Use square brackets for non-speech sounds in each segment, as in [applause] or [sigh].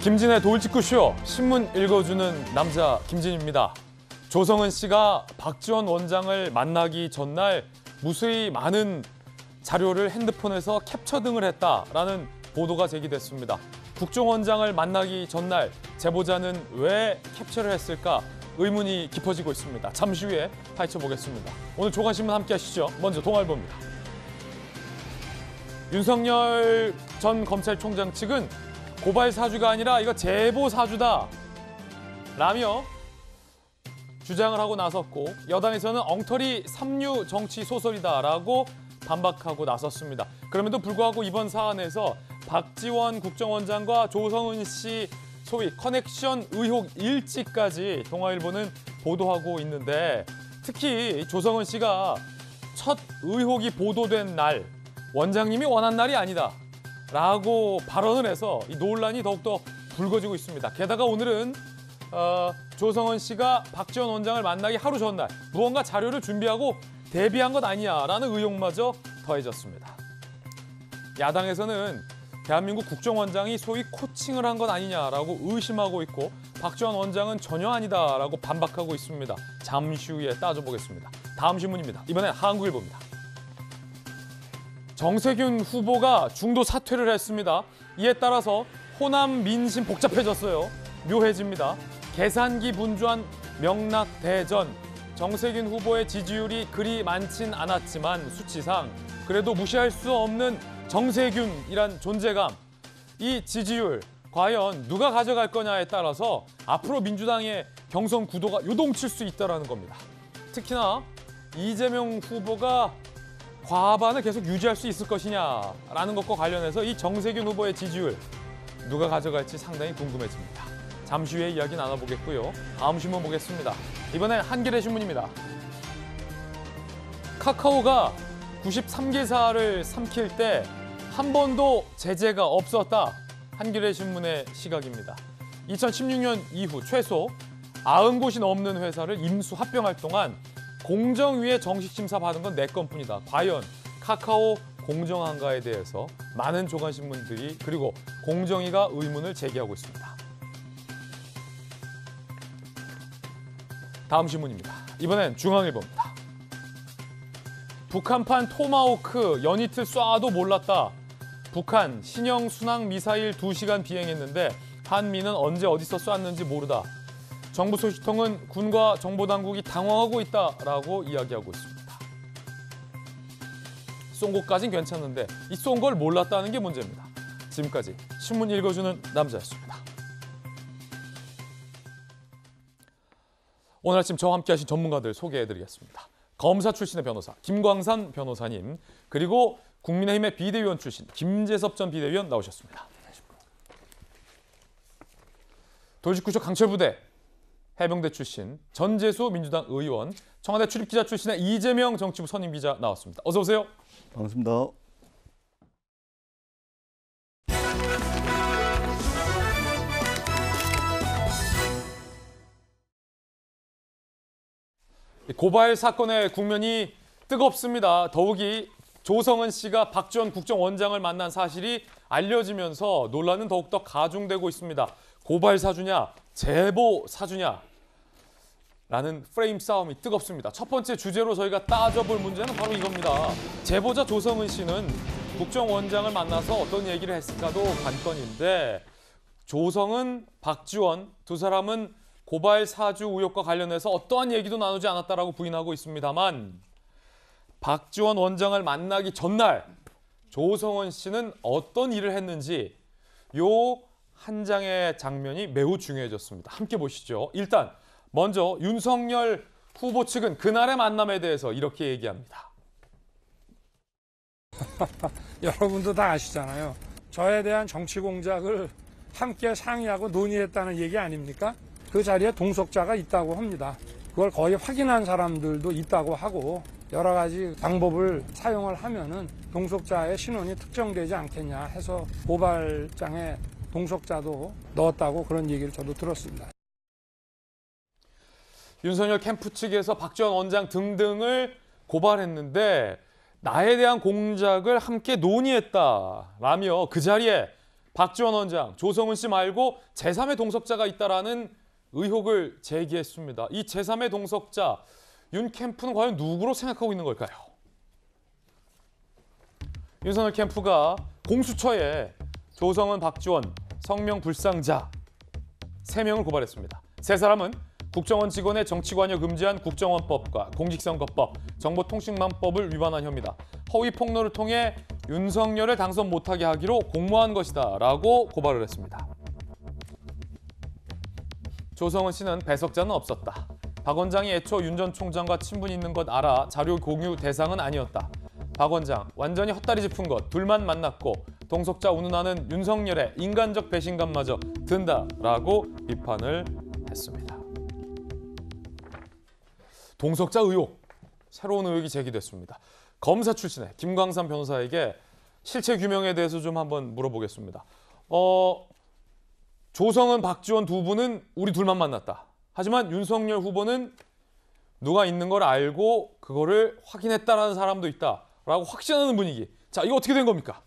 김진의 돌직구쇼 신문 읽어주는 남자 김진입니다. 조성은 씨가 박지원 원장을 만나기 전날 무수히 많은 자료를 핸드폰에서 캡처 등을 했다라는 보도가 제기됐습니다. 국정원장을 만나기 전날 제보자는 왜 캡처를 했을까 의문이 깊어지고 있습니다. 잠시 후에 파헤쳐 보겠습니다. 오늘 조간신문 함께 하시죠. 먼저 동아일보입니다. 윤석열 전 검찰총장 측은 고발 사주가 아니라 이거 제보 사주다. 라며 주장을 하고 나섰고 여당에서는 엉터리 삼류 정치 소설이다라고 반박하고 나섰습니다. 그럼에도 불구하고 이번 사안에서 박지원 국정원장과 조성은 씨 소위 커넥션 의혹 일지까지 동아일보는 보도하고 있는데 특히 조성은 씨가 첫 의혹이 보도된 날 원장님이 원한 날이 아니다. 라고 발언을 해서 이 논란이 더욱더 불거지고 있습니다. 게다가 오늘은 어, 조성원 씨가 박지원 원장을 만나기 하루 전날 무언가 자료를 준비하고 대비한 것아니냐라는 의혹마저 더해졌습니다. 야당에서는 대한민국 국정원장이 소위 코칭을 한 것 아니냐라고 의심하고 있고 박지원 원장은 전혀 아니다라고 반박하고 있습니다. 잠시 후에 따져보겠습니다. 다음 신문입니다. 이번엔 한국일보입니다. 정세균 후보가 중도 사퇴를 했습니다. 이에 따라서 호남 민심 복잡해졌어요. 묘해집니다. 계산기 분주한 명락 대전. 정세균 후보의 지지율이 그리 많진 않았지만 수치상 그래도 무시할 수 없는 정세균이란 존재감. 이 지지율 과연 누가 가져갈 거냐에 따라서 앞으로 민주당의 경선 구도가 요동칠 수 있다는 겁니다. 특히나 이재명 후보가 과반을 계속 유지할 수 있을 것이냐라는 것과 관련해서 이 정세균 후보의 지지율 누가 가져갈지 상당히 궁금해집니다. 잠시 후에 이야기 나눠보겠고요. 다음 신문 보겠습니다. 이번엔 한겨레 신문입니다. 카카오가 93개사를 삼킬 때 한 번도 제재가 없었다. 한겨레 신문의 시각입니다. 2016년 이후 최소 90곳이 넘는 회사를 임수 합병할 동안 공정위에 정식 심사 받은 건 내 건뿐이다. 과연 카카오 공정한가에 대해서 많은 조간신문들이 그리고 공정위가 의문을 제기하고 있습니다. 다음 신문입니다. 이번엔 중앙일보입니다. 북한판 토마호크 연이틀 쏴도 몰랐다. 북한 신형 순항 미사일 두시간 비행했는데 한미는 언제 어디서 쐈는지 모르다. 정부 소식통은 군과 정보당국이 당황하고 있다라고 이야기하고 있습니다. 쏜 것까진 괜찮은데 이쏜걸 몰랐다는 게 문제입니다. 지금까지 신문 읽어주는 남자였습니다. 오늘 아침 저와 함께하신 전문가들 소개해드리겠습니다. 검사 출신의 변호사 김광산 변호사님 그리고 국민의힘의 비대위원 출신 김재섭 전 비대위원 나오셨습니다. 도시구조 강철부대 해병대 출신 전재수 민주당 의원, 청와대 출입기자 출신의 이재명 정치부 선임 기자 나왔습니다. 어서 오세요. 반갑습니다. 고발 사건의 국면이 뜨겁습니다. 더욱이 조성은 씨가 박지원 국정원장을 만난 사실이 알려지면서 논란은 더욱더 가중되고 있습니다. 고발 사주냐, 제보 사주냐 라는 프레임 싸움이 뜨겁습니다. 첫 번째 주제로 저희가 따져볼 문제는 바로 이겁니다. 제보자 조성은 씨는 국정원장을 만나서 어떤 얘기를 했을까도 관건인데 조성은, 박지원 두 사람은 고발 사주 의혹과 관련해서 어떠한 얘기도 나누지 않았다라고 부인하고 있습니다만 박지원 원장을 만나기 전날 조성은 씨는 어떤 일을 했는지 요 한 장의 장면이 매우 중요해졌습니다. 함께 보시죠. 일단 먼저 윤석열 후보 측은 그날의 만남에 대해서 이렇게 얘기합니다. [laughs] 여러분도 다 아시잖아요. 저에 대한 정치 공작을 함께 상의하고 논의했다는 얘기 아닙니까? 그 자리에 동석자가 있다고 합니다. 그걸 거의 확인한 사람들도 있다고 하고 여러 가지 방법을 사용을 하면은 동석자의 신원이 특정되지 않겠냐 해서 고발장에 동석자도 넣었다고 그런 얘기를 저도 들었습니다. 윤석열 캠프 측에서 박지원 원장 등등을 고발했는데 나에 대한 공작을 함께 논의했다라며 그 자리에 박지원 원장, 조성은 씨 말고 제3의 동석자가 있다라는 의혹을 제기했습니다. 이 제3의 동석자 윤 캠프는 과연 누구로 생각하고 있는 걸까요? 윤석열 캠프가 공수처에 조성은, 박지원, 성명 불상자 세명을 고발했습니다. 세 사람은 국정원 직원의 정치관여 금지한 국정원법과 공직선거법, 정보통신망법을 위반한 혐의다. 허위 폭로를 통해 윤석열을 당선 못하게 하기로 공모한 것이다 라고 고발을 했습니다. 조성은 씨는 배석자는 없었다. 박 원장이 애초 윤 전 총장과 친분 있는 것 알아 자료 공유 대상은 아니었다. 박 원장, 완전히 헛다리 짚은 것, 둘만 만났고 동석자 운운하는 윤석열의 인간적 배신감마저 든다라고 비판을 했습니다. 동석자 의혹, 새로운 의혹이 제기됐습니다. 검사 출신의 김광삼 변호사에게 실체 규명에 대해서 좀 한번 물어보겠습니다. 어, 조성은, 박지원 두 분은 우리 둘만 만났다. 하지만 윤석열 후보는 누가 있는 걸 알고 그거를 확인했다라는 사람도 있다라고 확신하는 분위기. 자, 이거 어떻게 된 겁니까?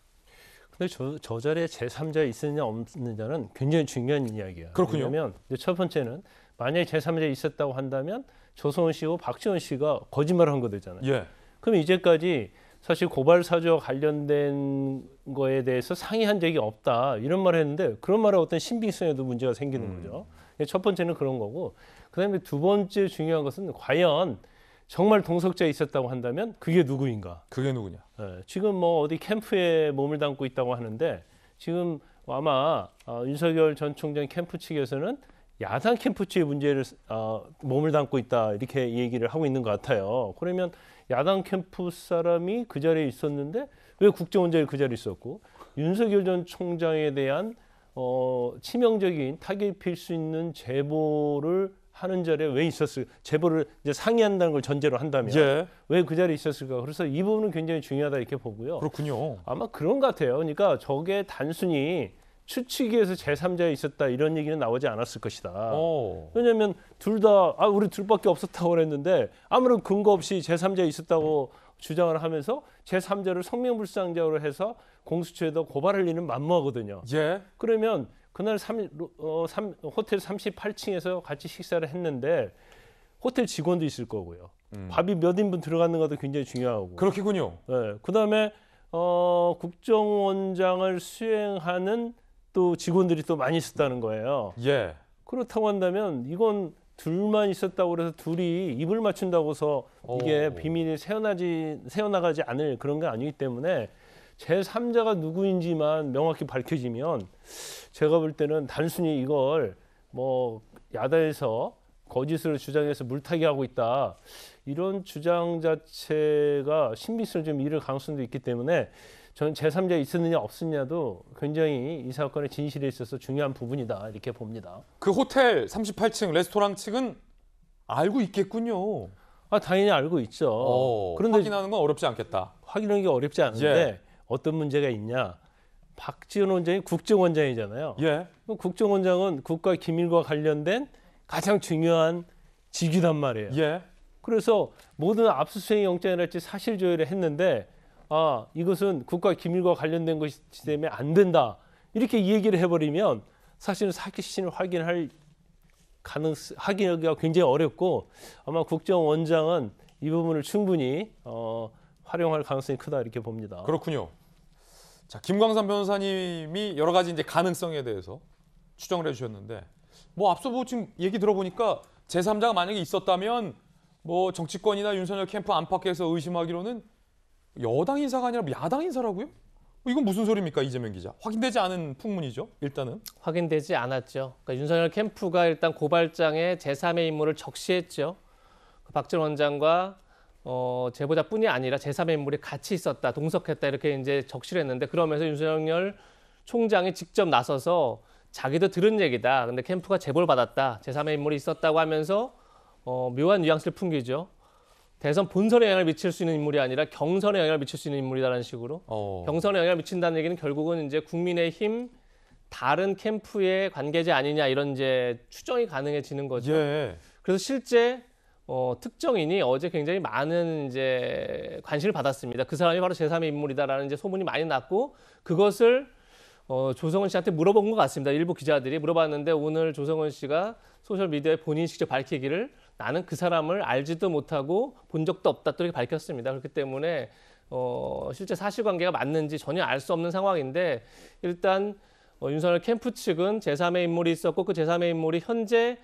근데 저, 저 자리에 제3자 있느냐 없느냐는 굉장히 중요한 이야기야. 그렇군요. 왜냐하면 첫 번째는 만약에 제3자 있었다고 한다면 조성은 씨와 박지원 씨가 거짓말을 한 거잖아요. 예. 그럼 이제까지 사실 고발 사주와 관련된 거에 대해서 상의한 적이 없다 이런 말을 했는데 그런 말의 어떤 신빙성에도 문제가 생기는 음. 거죠. 예, 첫 번째는 그런 거고 그다음에 두 번째 중요한 것은 과연 정말 동석자에 있었다고 한다면 그게 누구인가? 그게 누구냐? 예, 지금 뭐 어디 캠프에 몸을 담고 있다고 하는데 지금 아마 어, 윤석열 전 총장 캠프 측에서는 야당 캠프치의 문제를 어, 몸을 담고 있다 이렇게 얘기를 하고 있는 것 같아요. 그러면 야당 캠프 사람이 그 자리에 있었는데 왜 국정원장이 그 자리에 있었고 윤석열 전 총장에 대한 어, 치명적인 타격이필수 있는 제보를 하는 자리에 왜 있었을 제보를 이제 상의한다는 걸 전제로 한다면 예. 왜그 자리에 있었을까 그래서 이 부분은 굉장히 중요하다 이렇게 보고요 그렇군요 아마 그런 것 같아요 그러니까 저게 단순히 추측위에서 제3자에 있었다 이런 얘기는 나오지 않았을 것이다. 오. 어. 왜냐하면 둘다 아, 우리 둘밖에 없었다고 그랬는데 아무런 근거 없이 제3자에 있었다고 주장을 하면서 제3자를 성명불상자로 해서 공수처에다 고발할 일은 만무하거든요. 예. 그러면 그날 3, 어, 3, 호텔 38층에서 같이 식사를 했는데 호텔 직원도 있을 거고요. 음. 밥이 몇 인분 들어갔는가도 굉장히 중요하고. 그렇겠군요. 예. 그다음에 어, 국정원장을 수행하는 또 직원들이 또 많이 있었다는 거예요. 예. 그렇다고 한다면 이건 둘만 있었다고 그래서 둘이 입을 맞춘다고서 이게 오. 비밀이 새어나지 새어나가지 않을 그런 게 아니기 때문에 제 3자가 누구인지만 명확히 밝혀지면 제가 볼 때는 단순히 이걸 뭐 야다에서 거짓을 주장해서 물타기 하고 있다 이런 주장 자체가 신빙성을 좀 잃을 가능성도 있기 때문에 저는 제3자 있었느냐 없었냐도 굉장히 이 사건의 진실에 있어서 중요한 부분이다 이렇게 봅니다. 그 호텔 38층 레스토랑 측은 알고 있겠군요. 아 당연히 알고 있죠. 오, 어, 그런데 확인하는 건 어렵지 않겠다. 확인하는 게 어렵지 않은데 예. 어떤 문제가 있냐? 박지원 원장이 국정원장이잖아요. 예. 국정원장은 국가 기밀과 관련된 가장 중요한 직위단 말이에요. 예. 그래서 모든 압수수색 영장이랄지 사실 조회를 했는데 아 이것은 국가 기밀과 관련된 것이기 때문에 안 된다 이렇게 얘기를 해버리면 사실은 사기 시신을 확인할 가능 확인하기가 굉장히 어렵고 아마 국정원장은 이 부분을 충분히 어, 활용할 가능성이 크다 이렇게 봅니다. 그렇군요. 자 김광삼 변호사님이 여러 가지 이제 가능성에 대해서 추정을 해주셨는데 뭐 앞서 뭐 지금 얘기 들어보니까 제3자가 만약에 있었다면 뭐 정치권이나 윤석열 캠프 안팎에서 의심하기로는 여당 인사가 아니라 야당 인사라고요? 이건 무슨 소리입니까 이재명 기자? 확인되지 않은 풍문이죠. 일단은 확인되지 않았죠. 그러니까 윤석열 캠프가 일단 고발장에 제3의 인물을 적시했죠. 그 박진 원장과 어, 제보자뿐이 아니라 제3의 인물이 같이 있었다, 동석했다 이렇게 이제 적시를 했는데 그러면서 윤석열 총장이 직접 나서서 자기도 들은 얘기다. 근데 캠프가 제보를 받았다. 제3의 인물이 있었다고 하면서 어, 묘한 뉘앙스를 풍기죠. 대선 본선에 영향을 미칠 수 있는 인물이 아니라 경선에 영향을 미칠 수 있는 인물이다라는 식으로 어. 경선에 영향을 미친다는 얘기는 결국은 이제 국민의힘 다른 캠프의 관계자 아니냐 이런 이제 추정이 가능해지는 거죠. 예. 그래서 실제 어, 특정인이 어제 굉장히 많은 이제 관심을 받았습니다. 그 사람이 바로 제3의 인물이다라는 이제 소문이 많이 났고 그것을 어, 조성은 씨한테 물어본 것 같습니다. 일부 기자들이 물어봤는데 오늘 조성은 씨가 소셜 미디어에 본인이 직접 밝히기를 나는 그 사람을 알지도 못하고 본 적도 없다 또 이렇게 밝혔습니다. 그렇기 때문에 어, 실제 사실관계가 맞는지 전혀 알 수 없는 상황인데 일단 어, 윤석열 캠프 측은 제3의 인물이 있었고 그 제3의 인물이 현재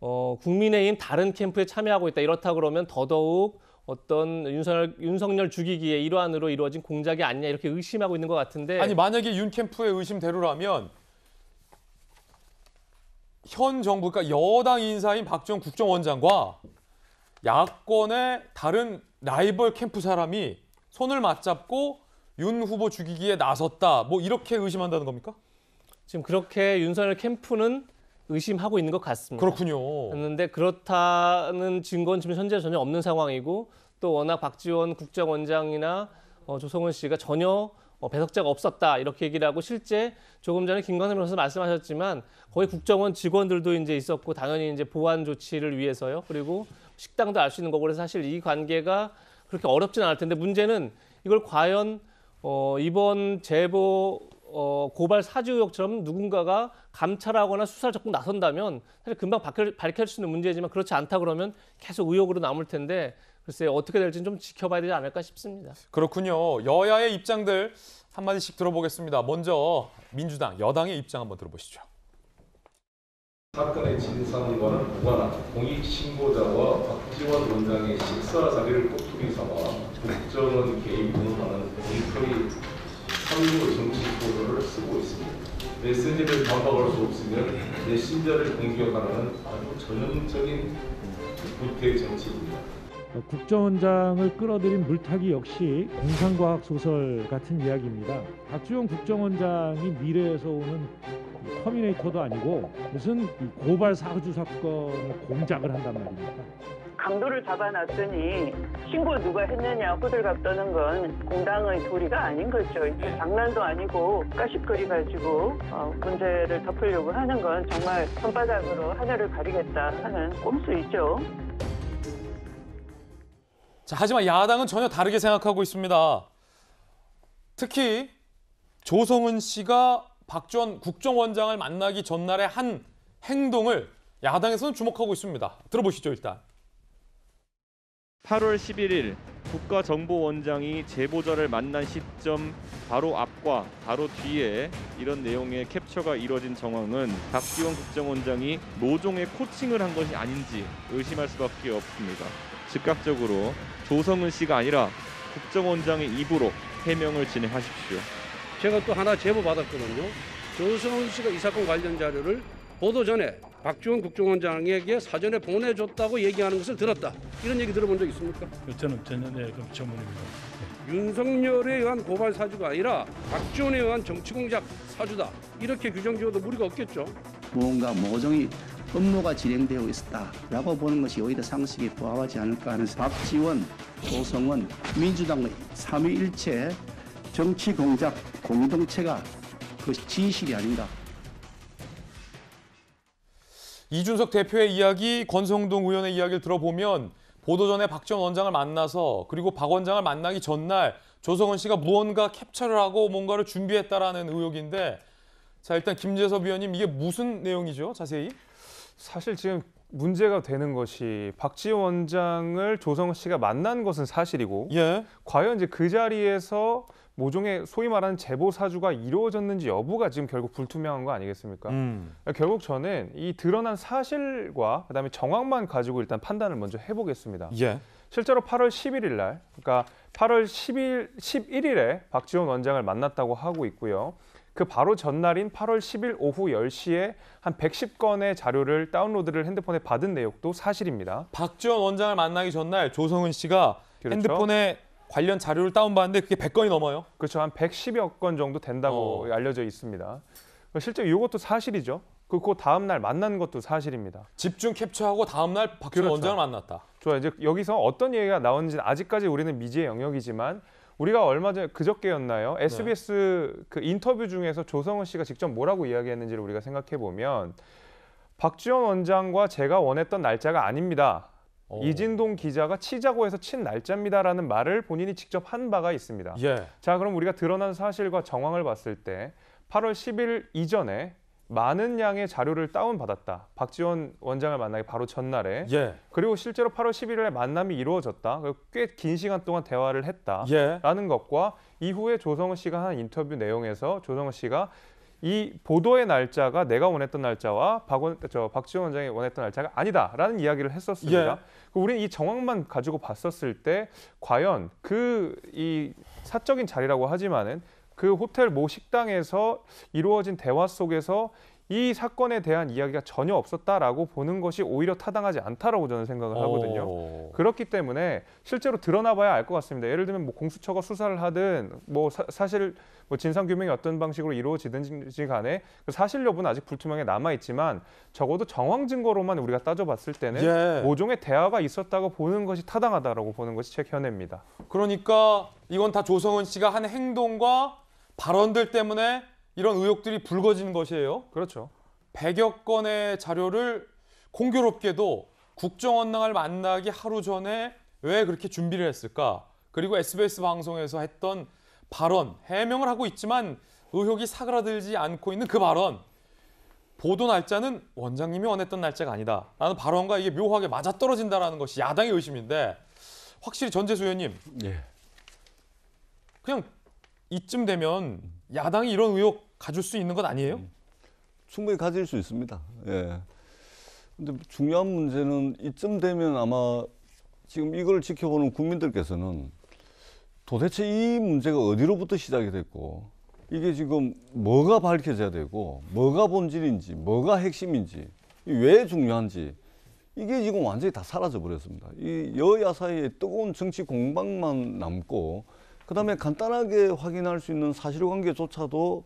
어, 국민의힘 다른 캠프에 참여하고 있다. 이렇다 그러면 더더욱 어떤 윤석열, 윤석열 죽이기에 일환으로 이루어진 공작이 아니냐 이렇게 의심하고 있는 것 같은데 아니 만약에 윤 캠프의 의심대로라면 현 정부, 그러니까 여당 인사인 박지원 국정원장과 야권의 다른 라이벌 캠프 사람이 손을 맞잡고 윤 후보 죽이기에 나섰다. 뭐 이렇게 의심한다는 겁니까? 지금 그렇게 윤석열 캠프는 의심하고 있는 것 같습니다. 그렇군요. 그런데 그렇다는 증거는 지금 현재 전혀 없는 상황이고 또 워낙 박지원 국정원장이나 어, 조성은 씨가 전혀 어, 배석자가 없었다 이렇게 얘기를 하고 실제 조금 전에 김건희 변호사 말씀하셨지만 거의 국정원 직원들도 이제 있었고 당연히 이제 보안 조치를 위해서요. 그리고 식당도 알 수 있는 거고 그래서 사실 이 관계가 그렇게 어렵진 않을 텐데 문제는 이걸 과연 어, 이번 제보 어, 고발 사주 의혹처럼 누군가가 감찰하거나 수사를 적극 나선다면 사실 금방 밝혀 밝힐 수 있는 문제지만 그렇지 않다 그러면 계속 의혹으로 남을 텐데 글쎄 어떻게 될지는 좀 지켜봐야 되지 않을까 싶습니다. 그렇군요. 여야의 입장들 한 마디씩 들어보겠습니다. 먼저 민주당 여당의 입장 한번 들어보시죠. 사건의 진상과는 무관한 공익 신고자와 박지원 원장의 식사 자리를 꼬투리 삼아 국정원 개입 운운하는 공익처리 3류 정치 보도를 쓰고 있습니다. 메시지를 반박할 수 없으면 메신저를 공격하는 아주 전형적인 부패 정치입니다. 어, 국정원장을 끌어들인 물타기 역시 공상과학 소설 같은 이야기입니다. 박주영 국정원장이 미래에서 오는 터미네이터도 아니고 무슨 고발 사주 사건을 공작을 한단 말입니다. 강도를 잡아놨더니 신고 누가 했느냐 호들갑 떠는 건 공당의 도리가 아닌 거죠. 이게 네. 장난도 아니고 까십거리 가지고 어, 문제를 덮으려고 하는 건 정말 손바닥으로 하늘을 가리겠다 하는 꼼수있죠 자, 하지만 야당은 전혀 다르게 생각하고 있습니다. 특히 조성은 씨가 박지 국정원장을 만나기 전날의 한 행동을 야당에서는 주목하고 있습니다. 들어보시죠, 일단. 8월 11일 국가정보원장이 제보자를 만난 시점 바로 앞과 바로 뒤에 이런 내용의 캡처가 이뤄진 정황은 박지원 국정원장이 노종의 코칭을 한 것이 아닌지 의심할 수밖에 없습니다. 즉각적으로 조성은 씨가 아니라 국정원장의 입으로 해명을 진행하십시오. 제가 또 하나 제보 받았거든요. 조성은 씨가 이 사건 관련 자료를 보도 전에 박지원 국정원장에게 사전에 보내줬다고 얘기하는 것을 들었다. 이런 얘기 들어본 적 있습니까? 네, 저는 전혀 네, 그 전문입니다. 네. 윤석열에 의한 고발 사주가 아니라 박지원에 의한 정치공작 사주다. 이렇게 규정지어도 무리가 없겠죠. 무언가 모종이 업무가 진행되고 있었다라고 보는 것이 오히려 상식에 부합하지 않을까 하는 박지원, 조성원, 민주당의 삼위일체 정치공작 공동체가 그 진실이 아닌가. 이준석 대표의 이야기, 권성동 의원의 이야기를 들어보면 보도 전에 박지원 원장을 만나서 그리고 박 원장을 만나기 전날 조성은 씨가 무언가 캡처를 하고 뭔가를 준비했다라는 의혹인데 자 일단 김재섭 위원님 이게 무슨 내용이죠? 자세히? 사실 지금 문제가 되는 것이 박지원 원장을 조성은 씨가 만난 것은 사실이고 예. 과연 이제 그 자리에서 모종의 소위 말하는 제보 사주가 이루어졌는지 여부가 지금 결국 불투명한 거 아니겠습니까? 음. 그러니까 결국 저는 이 드러난 사실과 그다음에 정황만 가지고 일단 판단을 먼저 해보겠습니다. 예. 실제로 8월 11일 날, 그러니까 8월 1 0 11일에 박지원 원장을 만났다고 하고 있고요. 그 바로 전날인 8월 10일 오후 10시에 한 110건의 자료를 다운로드를 핸드폰에 받은 내용도 사실입니다. 박지원 원장을 만나기 전날 조성은 씨가 그렇죠. 핸드폰에 관련 자료를 다운받는데 그게 100건이 넘어요. 그렇죠. 한 110여 건 정도 된다고 어. 알려져 있습니다. 그러니까 실제 이것도 사실이죠. 그고 그 다음 날 만난 것도 사실입니다. 집중 캡처하고 다음 날 박준 그렇죠. 원장을 만났다. 좋아 이제 여기서 어떤 얘기가 나오는지 아직까지 우리는 미지의 영역이지만 우리가 얼마 전에 그저께였나요? SBS 네. 그 인터뷰 중에서 조성은 씨가 직접 뭐라고 이야기했는지를 우리가 생각해 보면 박지원 원장과 제가 원했던 날짜가 아닙니다. 오. 어. 이진동 기자가 치자고 해서 친 날짜입니다라는 말을 본인이 직접 한 바가 있습니다. 예. 자, 그럼 우리가 드러난 사실과 정황을 봤을 때 8월 10일 이전에 많은 양의 자료를 다운받았다. 박지원 원장을 만나기 바로 전날에. 예. 그리고 실제로 8월 11일에 만남이 이루어졌다. 꽤 긴 시간 동안 대화를 했다. 예. 라는 것과 이후에 조성은 씨가 한 인터뷰 내용에서 조성은 씨가 이 보도의 날짜가 내가 원했던 날짜와 박원, 저 박지원 원장이 원했던 날짜가 아니다라는 이야기를 했었습니다. 예. 그 우리는 이 정황만 가지고 봤었을 때 과연 그 이 사적인 자리라고 하지만은 그 호텔 모 식당에서 이루어진 대화 속에서 이 사건에 대한 이야기가 전혀 없었다라고 보는 것이 오히려 타당하지 않다라고 저는 생각을 하거든요. 오. 그렇기 때문에 실제로 드러나봐야 알 것 같습니다. 예를 들면 뭐 공수처가 수사를 하든 뭐 사, 실뭐 진상 규명이 어떤 방식으로 이루어지든지 간에 그 사실 여부는 아직 불투명해 남아 있지만 적어도 정황 증거로만 우리가 따져봤을 때는 예. 모종의 대화가 있었다고 보는 것이 타당하다라고 보는 것이 책 현혜입니다. 그러니까 이건 다 조성은 씨가 한 행동과 발언들 때문에 이런 의혹들이 불거진 것이에요. 그렇죠. 100여 건의 자료를 공교롭게도 국정원장을 만나기 하루 전에 왜 그렇게 준비를 했을까? 그리고 SBS 방송에서 했던 발언, 해명을 하고 있지만 의혹이 사그라들지 않고 있는 그 발언. 보도 날짜는 원장님이 원했던 날짜가 아니다. 라는 발언과 이게 묘하게 맞아떨어진다라는 것이 야당의 의심인데 확실히 전재수 의원님. 예. 그냥 이쯤 되면 야당이 이런 의혹 가질 수 있는 건 아니에요? 음. 충분히 가질 수 있습니다. 예. 근데 중요한 문제는 이쯤 되면 아마 지금 이걸 지켜보는 국민들께서는 도대체 이 문제가 어디로부터 시작이 됐고 이게 지금 뭐가 밝혀져야 되고 뭐가 본질인지 뭐가 핵심인지 왜 중요한지 이게 지금 완전히 다 사라져 버렸습니다. 이 여야 사이에 뜨거운 정치 공방만 남고 그다음에 간단하게 확인할 수 있는 사실관계조차도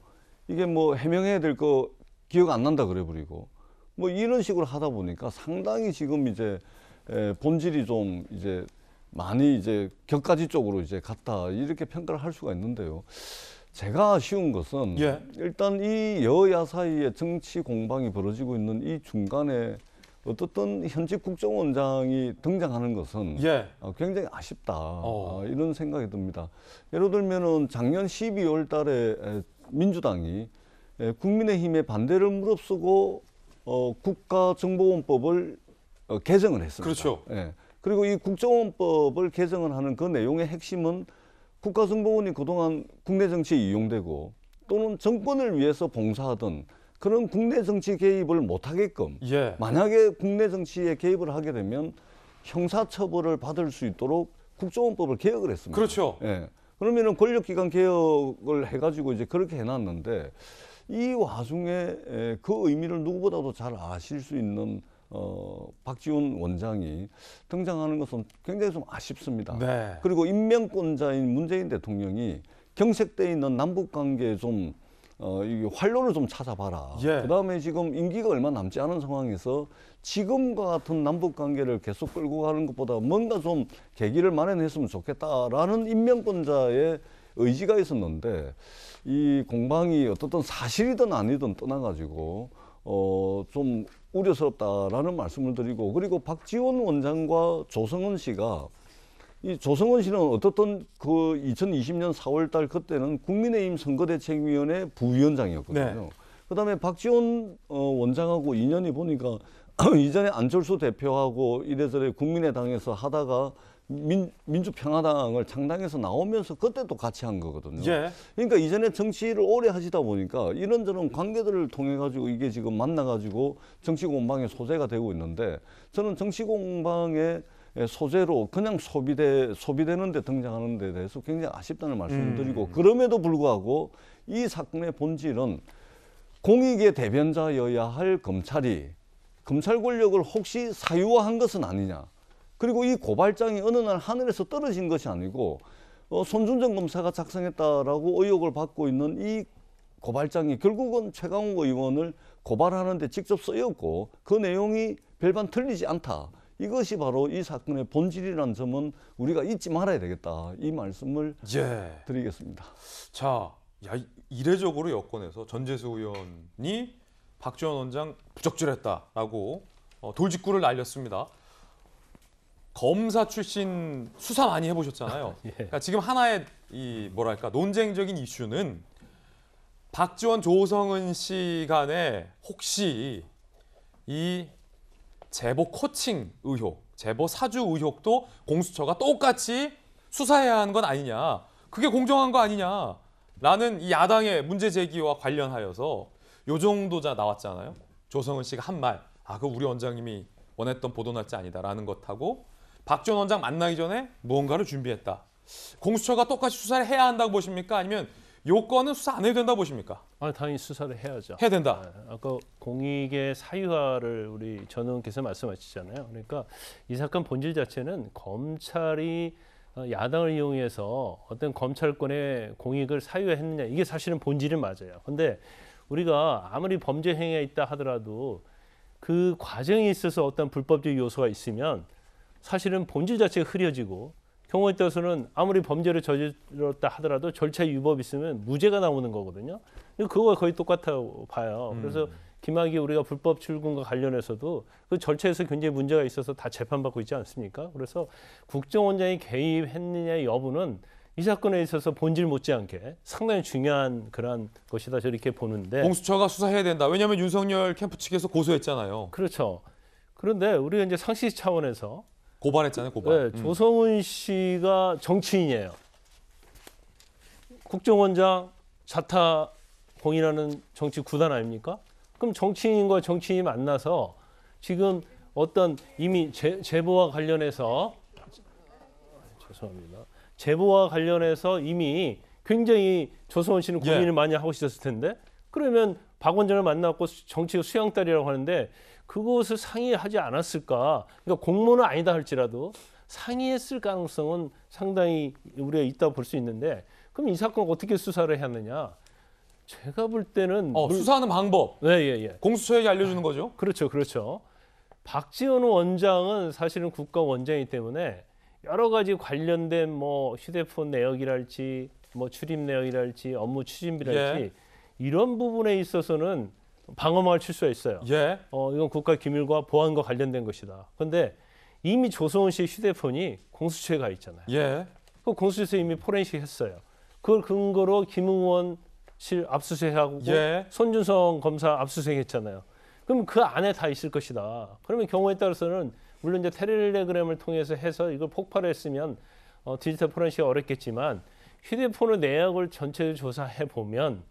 이게 뭐 해명해야 될 거 기억 안 난다 그래 버리고 뭐 이런 식으로 하다 보니까 상당히 지금 이제 에 본질이 좀 이제 많이 이제 격가지 쪽으로 이제 갔다 이렇게 평가를 할 수가 있는데요. 제가 아쉬운 것은 예. 일단 이 여야 사이에 정치 공방이 벌어지고 있는 이 중간에 어떻든 현직 국정원장이 등장하는 것은 예. 어, 굉장히 아쉽다 어. 아, 이런 생각이 듭니다. 예를 들면은 작년 12월달에 민주당이 국민의힘의 반대를 무릅쓰고 어, 국가정보원법을 어, 개정을 했습니다. 그렇죠. 예. 그리고 이 국정원법을 개정을 하는 그 내용의 핵심은 국가정보원이 그동안 국내 정치에 이용되고 또는 정권을 위해서 봉사하던 그런 국내 정치 개입을 못 하게끔 예. 만약에 국내 정치에 개입을 하게 되면 형사처벌을 받을 수 있도록 국정원법을 개혁을 했습니다. 그렇죠. 예. 그러면은 권력기관 개혁을 해가지고 이제 그렇게 해놨는데 이 와중에 그 의미를 누구보다도 잘 아실 수 있는 어, 박지훈 원장이 등장하는 것은 굉장히 좀 아쉽습니다. 네. 그리고 임명권자인 문재인 대통령이 경색돼 있는 남북 관계에 좀 어, 이게 활로를 좀 찾아봐라. 예. 그 다음에 지금 임기가 얼마 남지 않은 상황에서 지금과 같은 남북 관계를 계속 끌고 가는 것보다 뭔가 좀 계기를 마련했으면 좋겠다라는 인명권자의 의지가 있었는데 이 공방이 어떻든 사실이든 아니든 떠나가지고 어, 좀 우려스럽다라는 말씀을 드리고 그리고 박지원 원장과 조성은 씨가 이조성원 씨는 어떻든 그 2020년 4월 달 그때는 국민의힘 선거대책위원회 부위원장이었거든요. 네. 그다음에 박지원 어, 원장하고 인연이 보니까 [clears throat] 이전에 안철수 대표하고 이래저래 국민의당에서 하다가 민, 민주평화당을 창당해서 나오면서 그때도 같이 한 거거든요. 예. 그러니까 이전에 정치를 오래 하시다 보니까 이런저런 관계들을 통해 가지고 이게 지금 만나 가지고 정치 공방의 소재가 되고 있는데 저는 정치 공방의 예, 소재로 그냥 소비돼 소비되는 데 등장하는 데 대해서 굉장히 아쉽다는 말씀드리고 음. 을 그럼에도 불구하고 이 사건의 본질은 공익의 대변자여야 할 검찰이 검찰 권력을 혹시 사유화한 것은 아니냐. 그리고 이 고발장이 어느 날 하늘에서 떨어진 것이 아니고 어, 손준정 검사가 작성했다라고 의혹을 받고 있는 이 고발장이 결국은 최강욱 의원을 고발하는데 직접 쓰였고 그 내용이 별반 틀리지 않다. 이것이 바로 이 사건의 본질이라는 점은 우리가 잊지 말아야 되겠다 이 말씀을 예. 드리겠습니다. 자, 야, 이례적으로 여권에서 전재수 의원이 박지원 원장 부적절했다라고 어, 돌직구를 날렸습니다. 검사 출신 수사 많이 해보셨잖아요. [laughs] 예. 그러니까 지금 하나의 이 뭐랄까 논쟁적인 이슈는 박지원 조성은 씨 간에 혹시 이 제보 코칭 의혹, 제보 사주 의혹도 공수처가 똑같이 수사해야 하는 건 아니냐. 그게 공정한 거 아니냐라는 이 야당의 문제 제기와 관련하여서 요 정도자 나왔잖아요. 조성은 씨가 한 말. 아, 그 우리 원장님이 원했던 보도 날짜 아니다라는 것하고 박지원 원장 만나기 전에 무언가를 준비했다. 공수처가 똑같이 수사를 해야 한다고 보십니까? 아니면 요건은 수사 안 해도 된다 보십니까? 아, 당연히 수사를 해야죠. 해야 된다. 아, 아까 공익의 사유화를 우리 전 의원께서 말씀하시잖아요. 그러니까 이 사건 본질 자체는 검찰이 어, 야당을 이용해서 어떤 검찰권의 공익을 사유했느냐 이게 사실은 본질은 맞아요. 근데 우리가 아무리 범죄 행위에 있다 하더라도 그 과정에 있어서 어떤 불법적 요소가 있으면 사실은 본질 자체가 흐려지고 통원죄서는 아무리 범죄를 저질렀다 하더라도 절차 위법 있으면 무죄가 나오는 거거든요. 그거 거의 똑같다고 봐요. 음. 그래서 김학이 우리가 불법 출근과 관련해서도 그 절차에서 굉장히 문제가 있어서 다 재판받고 있지 않습니까? 그래서 국정원장이 개입했느냐 여부는 이 사건에 있어서 본질 못지않게 상당히 중요한 그러한 것이다 저렇게 보는데 공수처가 수사해야 된다. 왜냐하면 윤석열 캠프 측에서 고소했잖아요. 그렇죠. 그런데 우리가 이제 상식 차원에서 고발했잖아요, 고발. 네, 음. 조성은 씨가 정치인이에요. 국정원장 자타공이라는 정치 구단 아닙니까? 그럼 정치인과 정치인이 만나서 지금 어떤 이미 제, 제보와 관련해서 죄송합니다. 제보와 관련해서 이미 굉장히 조성원 씨는 고민을 예. 많이 하고 있었을 텐데 그러면 박 원장을 만났고 정치 수양딸이라고 하는데 그것을 상의하지 않았을까? 그러니까 공모는 아니다 할지라도 상의했을 가능성은 상당히 우리가 있다 고볼 수 있는데 그럼 이 사건 어떻게 수사를 하느냐? 제가 볼 때는 어, 물... 수사하는 방법. 네, 예, 예. 공수처에게 알려주는 거죠. 그렇죠, 그렇죠. 박지원 원장은 사실은 국가 원장이기 때문에 여러 가지 관련된 뭐 휴대폰 내역이랄지 뭐 출입 내역이랄지 업무 추진비랄지 예. 이런 부분에 있어서는 방어망을 칠 수가 있어요. 예. 어, 이건 국가 기밀과 보안과 관련된 것이다. 그런데 이미 조성은 씨의 휴대폰이 공수처에 가 있잖아요. 예. 그 공수처에서 이미 포렌식 했어요. 그걸 근거로 김웅원 실 압수수색하고 예. 손준성 검사 압수수색했잖아요. 그럼 그 안에 다 있을 것이다. 그러면 경우에 따라서는 물론 이제 텔레그램을 통해서 해서 이걸 폭발했으면 어, 디지털 포렌식이 어렵겠지만 휴대폰의 내역을 전체 조사해 보면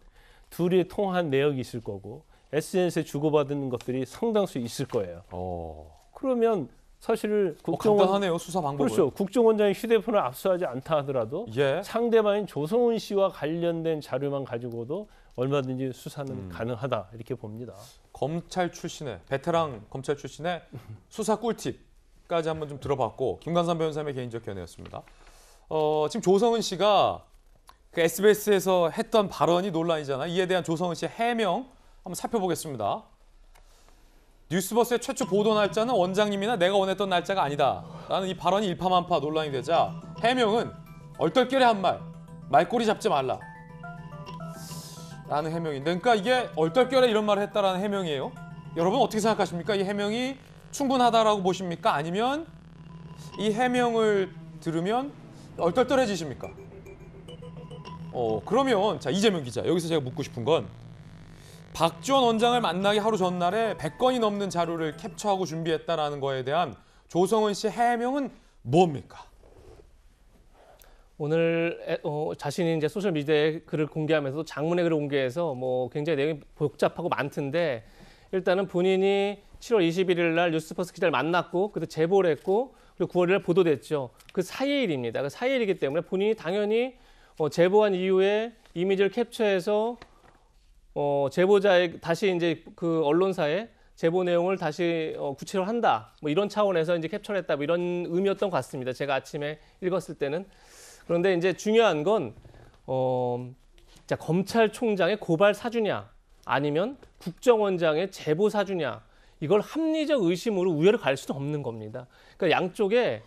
둘이 통한 내역이 있을 거고 SNS에 주고받은 것들이 상당수 있을 거예요. 어. 그러면 사실 어, 국정원 하네요 수사 방법은. 그렇죠. 국정원장의 휴대폰을 압수하지 않다 하더라도 예. 상대방인 조성은 씨와 관련된 자료만 가지고도 얼마든지 수사는 음. 가능하다 이렇게 봅니다. 검찰 출신의 베테랑 검찰 출신의 수사 꿀팁까지 한번 좀 들어봤고 김관삼 변호사님의 개인적 견해였습니다. 어, 지금 조성은 씨가 그 SBS에서 했던 발언이 논란이잖아 이에 대한 조성은 씨의 해명 한번 살펴보겠습니다. 뉴스버스의 최초 보도 날짜는 원장님이나 내가 원했던 날짜가 아니다. 라는 이 발언이 일파만파 논란이 되자 해명은 얼떨결에 한 말, 말꼬리 잡지 말라. 라는 해명인데 그러니까 이게 얼떨결에 이런 말을 했다라는 해명이에요. 여러분 어떻게 생각하십니까? 이 해명이 충분하다라고 보십니까? 아니면 이 해명을 들으면 얼떨떨해지십니까? 어, 그러면 자 이재명 기자 여기서 제가 묻고 싶은 건 박지원 원장을 만나기 하루 전날에 100건이 넘는 자료를 캡처하고 준비했다라는 거에 대한 조성은 씨 해명은 뭡니까? 오늘 어, 자신이 이제 소셜 미디어에 글을 공개하면서 장문의 글을 공개해서 뭐 굉장히 내용이 복잡하고 많던데 일단은 본인이 7월 21일 날 뉴스퍼스 기자를 만났고 그때 제보를 했고 그리고 9월 1 보도됐죠. 그 사이의 일입니다. 그 사이의 일이기 때문에 본인이 당연히 어, 제보한 이후에 이미지를 캡처해서 어, 제보자에 다시 이제 그 언론사에 제보 내용을 다시 어, 구체로 한다. 뭐 이런 차원에서 이제 캡처를 했다. 뭐 이런 의미였던 것 같습니다. 제가 아침에 읽었을 때는. 그런데 이제 중요한 건 어, 자, 검찰총장의 고발 사주냐 아니면 국정원장의 제보 사주냐 이걸 합리적 의심으로 우열을 갈 수도 없는 겁니다. 그러니까 양쪽에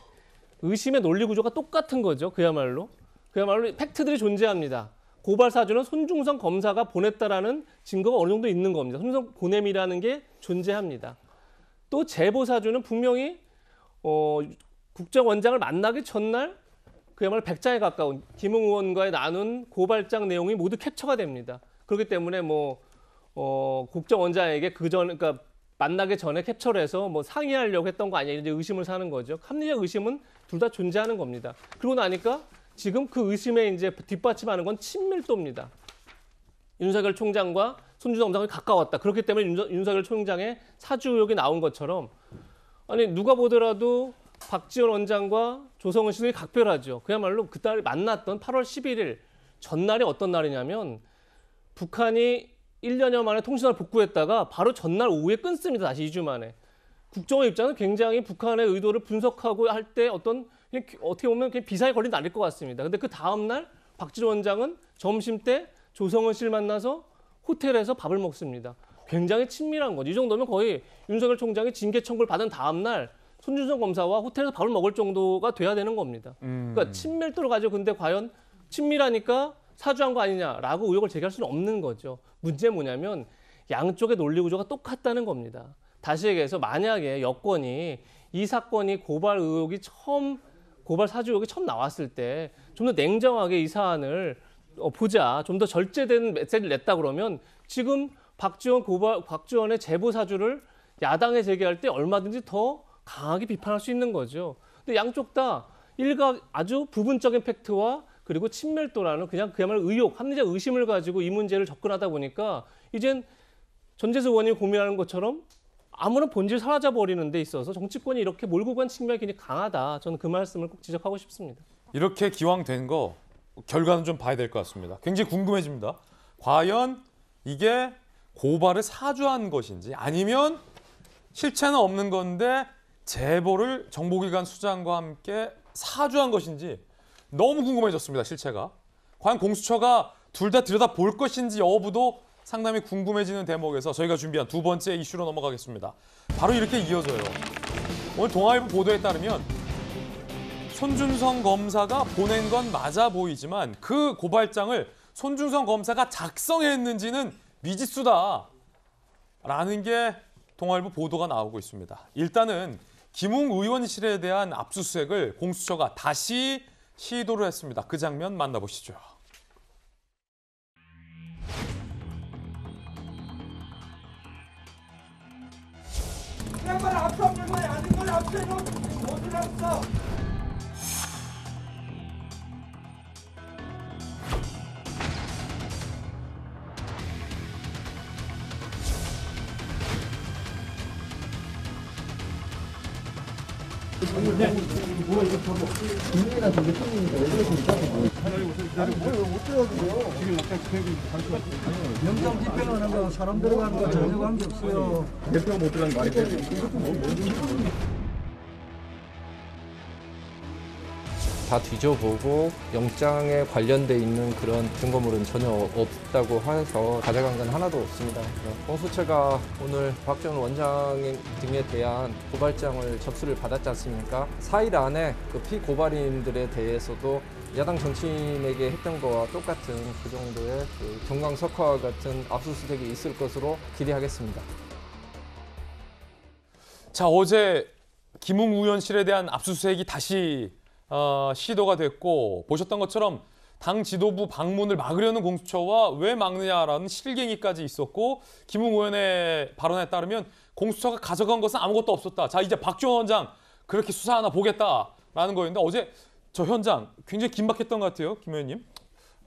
의심의 논리 구조가 똑같은 거죠. 그야말로. 그야말로 팩트들이 존재합니다. 고발 사주는 손중성 검사가 보냈다라는 증거가 어느 정도 있는 겁니다. 손중성 보냄이라는 게 존재합니다. 또 제보 사주는 분명히 어, 국정원장을 만나기 전날 그야말로 백자에 가까운 김웅 의원과의 나눈 고발장 내용이 모두 캡처가 됩니다. 그렇기 때문에 뭐 어, 국정원장에게 그 전 그러니까 만나기 전에 캡처를 해서 뭐 상의하려고 했던 거 아니냐 이제 의심을 사는 거죠. 합리적 의심은 둘 다 존재하는 겁니다. 그러고 나니까 지금 그 의심에 이제 뒷받침하는 건 친밀도입니다. 윤석열 총장과 손준호 검사가 가까웠다. 그렇기 때문에 윤석열 총장의 사주 의혹이 나온 것처럼 아니 누가 보더라도 박지원 원장과 조성은 씨는 각별하죠. 그야말로 그달 만났던 8월 11일 전날이 어떤 날이냐면 북한이 1년여 만에 통신을 복구했다가 바로 전날 오후에 끊습니다. 다시 2주 만에. 국정원 입장은 굉장히 북한의 의도를 분석하고 할 때 어떤 그냥 어떻게 보면 그냥 비사에 걸린 날일 것 같습니다. 근데 그 다음날 박지원 원장은 점심 때 조성은 씨를 만나서 호텔에서 밥을 먹습니다. 굉장히 친밀한 거죠. 이 정도면 거의 윤석열 총장이 징계 청구를 받은 다음날 손준성 검사와 호텔에서 밥을 먹을 정도가 돼야 되는 겁니다. 음. 그러니까 친밀도를 가죠 근데 과연 친밀하니까 사주한 거 아니냐라고 의혹을 제기할 수는 없는 거죠. 문제 뭐냐면 양쪽의 논리 구조가 똑같다는 겁니다. 다시 얘기해서 만약에 여권이 이 사건이 고발 의혹이 처음 고발 사주 여기 처음 나왔을 때 좀 더 냉정하게 이 사안을 어, 보자, 좀 더 절제된 메시지를 냈다 그러면 지금 박지원 고발, 박지원의 제보 사주를 야당에 제기할 때 얼마든지 더 강하게 비판할 수 있는 거죠. 근데 양쪽 다 일각 아주 부분적인 팩트와 그리고 친밀도라는 그냥 그야말로 의혹, 합리적 의심을 가지고 이 문제를 접근하다 보니까 이젠 전재수 의원이 고민하는 것처럼 아무런 본질 사라져 버리는 데 있어서 정치권이 이렇게 몰고 간 측면이 굉장히 강하다. 저는 그 말씀을 꼭 지적하고 싶습니다. 이렇게 기왕된 거 결과는 좀 봐야 될 것 같습니다. 굉장히 궁금해집니다. 과연 이게 고발을 사주한 것인지 아니면 실체는 없는 건데 제보를 정보기관 수장과 함께 사주한 것인지 너무 궁금해졌습니다. 실체가 과연 공수처가 둘 다 들여다 볼 것인지 여부도 상담이 궁금해지는 대목에서 저희가 준비한 두 번째 이슈로 넘어가겠습니다. 바로 이렇게 이어져요. 오늘 동아일보 보도에 따르면 손준성 검사가 보낸 건 맞아 보이지만 그 고발장을 손준성 검사가 작성했는지는 미지수다. 라는 게 동아일보 보도가 나오고 있습니다. 일단은 김웅 의원실에 대한 압수수색을 공수처가 다시 시도를 했습니다. 그 장면 만나보시죠. 그냥 걸 앞으로 밀고 앉은 걸 앞에 놓고 모두 남서 뭐야 이거 저거 국민이나 좀대이니까들이 영상 집행하는 거 사람 들어가는 거 전혀 관계 없어요 대표가 못 들어간 거 아니죠? 다 뒤져보고 영장에 관련돼 있는 그런 증거물은 전혀 없다고 해서 가져간 건 하나도 없습니다. 공수처가 오늘 박 전 원장 등에 대한 고발장을 접수를 받았지 않습니까? 4일 안에 그 피고발인들에 대해서도 야당 정치인에게 했던 거와 똑같은 그 정도의 그 정강석화 같은 압수수색이 있을 것으로 기대하겠습니다. 자 어제 김웅 의원실에 대한 압수수색이 다시 어, 시도가 됐고 보셨던 것처럼 당 지도부 방문을 막으려는 공수처와 왜 막느냐라는 실갱이까지 있었고 김웅 의원의 발언에 따르면 공수처가 가져간 것은 아무것도 없었다. 자 이제 박지원 원장 그렇게 수사 하나 보겠다라는 거였는데 어제 저 현장 굉장히 긴박했던 것 같아요, 김 의원님.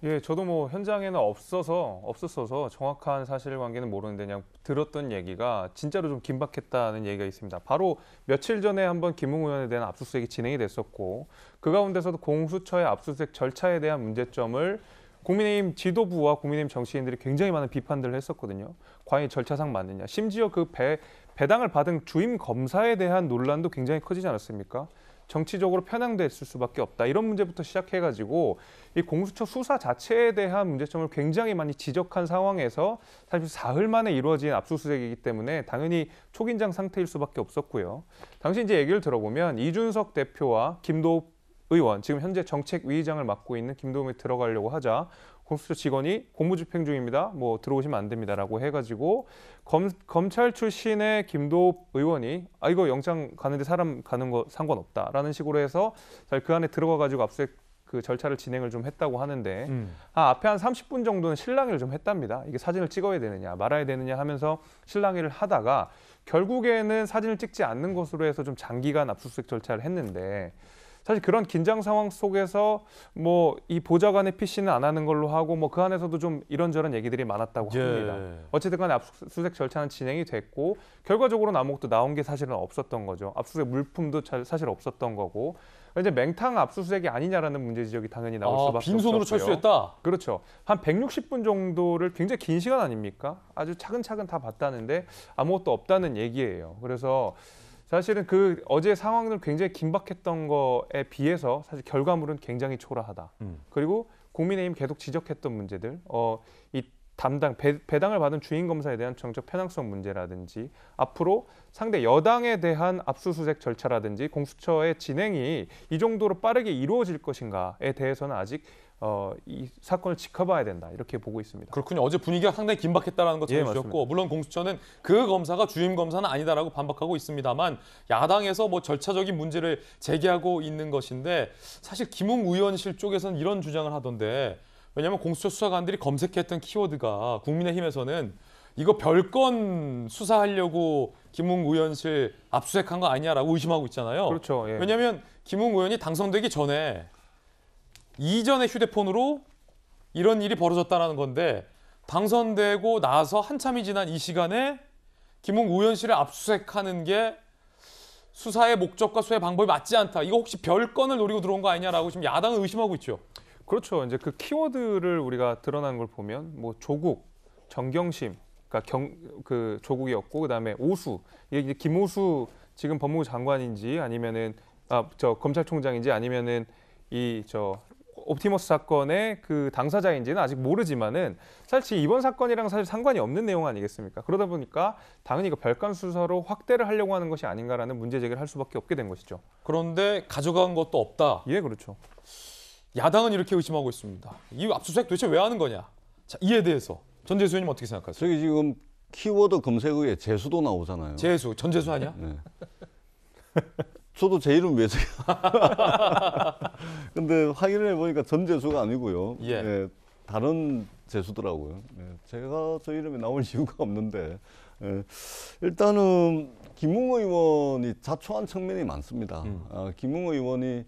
예, 저도 뭐 현장에는 없어서 없었어서 정확한 사실관계는 모르는데 그냥 들었던 얘기가 진짜로 좀 긴박했다는 얘기가 있습니다. 바로 며칠 전에 한번 김웅 의원에 대한 압수수색이 진행이 됐었고 그 가운데서도 공수처의 압수수색 절차에 대한 문제점을 국민의힘 지도부와 국민의힘 정치인들이 굉장히 많은 비판들을 했었거든요. 과연 절차상 맞느냐. 심지어 그 배, 배당을 받은 주임 검사에 대한 논란도 굉장히 커지지 않았습니까? 정치적으로 편향됐을 수밖에 없다. 이런 문제부터 시작해가지고 이 공수처 수사 자체에 대한 문제점을 굉장히 많이 지적한 상황에서 사실 사흘 만에 이루어진 압수수색이기 때문에 당연히 초긴장 상태일 수밖에 없었고요. 당시 이제 얘기를 들어보면 이준석 대표와 김도 의원, 지금 현재 정책위의장을 맡고 있는 김도읍에 들어가려고 하자 공수처 직원이 공무집행 중입니다. 뭐 들어오시면 안 됩니다라고 해가지고 검, 검찰 출신의 김도읍 의원이 아 이거 영장 가는데 사람 가는 거 상관없다라는 식으로 해서 잘 그 안에 들어가가지고 압색 그 절차를 진행을 좀 했다고 하는데 음. 아, 앞에 한 30분 정도는 실랑이를 좀 했답니다. 이게 사진을 찍어야 되느냐 말아야 되느냐 하면서 실랑이를 하다가 결국에는 사진을 찍지 않는 것으로 해서 좀 장기간 압수수색 절차를 했는데 사실 그런 긴장 상황 속에서 뭐 이 보좌관의 PC는 안 하는 걸로 하고 뭐 그 안에서도 좀 이런저런 얘기들이 많았다고 예. 합니다. 어쨌든 간에 압수수색 절차는 진행이 됐고 결과적으로는 아무것도 나온 게 사실은 없었던 거죠. 압수수색 물품도 사실 없었던 거고 이제 맹탕 압수수색이 아니냐라는 문제 지적이 당연히 나올 아, 수밖에 빈손으로 없었고요. 철수했다. 그렇죠. 한 160분 정도를 굉장히 긴 시간 아닙니까? 아주 차근차근 다 봤다는데 아무것도 없다는 얘기예요. 그래서 사실은 그 어제 상황을 굉장히 긴박했던 거에 비해서 사실 결과물은 굉장히 초라하다. 음. 그리고 국민의힘 계속 지적했던 문제들, 어, 이 담당 배, 당을 받은 주인 검사에 대한 정적 편향성 문제라든지 앞으로 상대 여당에 대한 압수수색 절차라든지 공수처의 진행이 이 정도로 빠르게 이루어질 것인가에 대해서는 아직 어, 이 사건을 지켜봐야 된다 이렇게 보고 있습니다. 그렇군요. 어제 분위기가 상당히 긴박했다라는 것잘 예, 주셨고 물론 공수처는 그 검사가 주임 검사는 아니다라고 반박하고 있습니다만 야당에서 뭐 절차적인 문제를 제기하고 있는 것인데 사실 김웅 의원실 쪽에서는 이런 주장을 하던데 왜냐하면 공수처 수사관들이 검색했던 키워드가 국민의힘에서는 이거 별건 수사하려고 김웅 의원실 압수수색한 거 아니냐라고 의심하고 있잖아요. 그렇죠. 예. 왜냐하면 김웅 의원이 당선되기 전에 이전의 휴대폰으로 이런 일이 벌어졌다는 건데 당선되고 나서 한참이 지난 이 시간에 김웅 의원실을 압수수색하는 게 수사의 목적과 수사의 방법이 맞지 않다. 이거 혹시 별건을 노리고 들어온 거 아니냐라고 지금 야당은 의심하고 있죠. 그렇죠. 이제 그 키워드를 우리가 드러난 걸 보면 뭐 조국, 정경심, 그러니까 경, 그 조국이었고 그다음에 오수, 이게 김오수 지금 법무부 장관인지 아니면은 아 저 검찰총장인지 아니면은 이 저 옵티머스 사건의 그 당사자인지는 아직 모르지만은 사실 이번 사건이랑 사실 상관이 없는 내용 아니겠습니까? 그러다 보니까 당연히 이 별감 수사로 확대를 하려고 하는 것이 아닌가라는 문제 제기를 할 수밖에 없게 된 것이죠. 그런데 가져간 것도 없다. 예, 그렇죠. 야당은 이렇게 의심하고 있습니다. 이 압수수색 도대체 왜 하는 거냐? 자, 이에 대해서 전재수 의원님 어떻게 생각하세요? 저기 지금 키워드 검색어에 재수도 나오잖아요. 재수, 전재수 아니야? 네. [laughs] 저도 제 이름 왜 써요? [laughs] 근데 확인 해보니까 전재수가 아니고요. 예. 예, 다른 재수더라고요. 예, 제가 저 이름이 나올 [laughs] 이유가 없는데 예, 일단은 김웅 의원이 자초한 측면이 많습니다. 음. 아, 김웅 의원이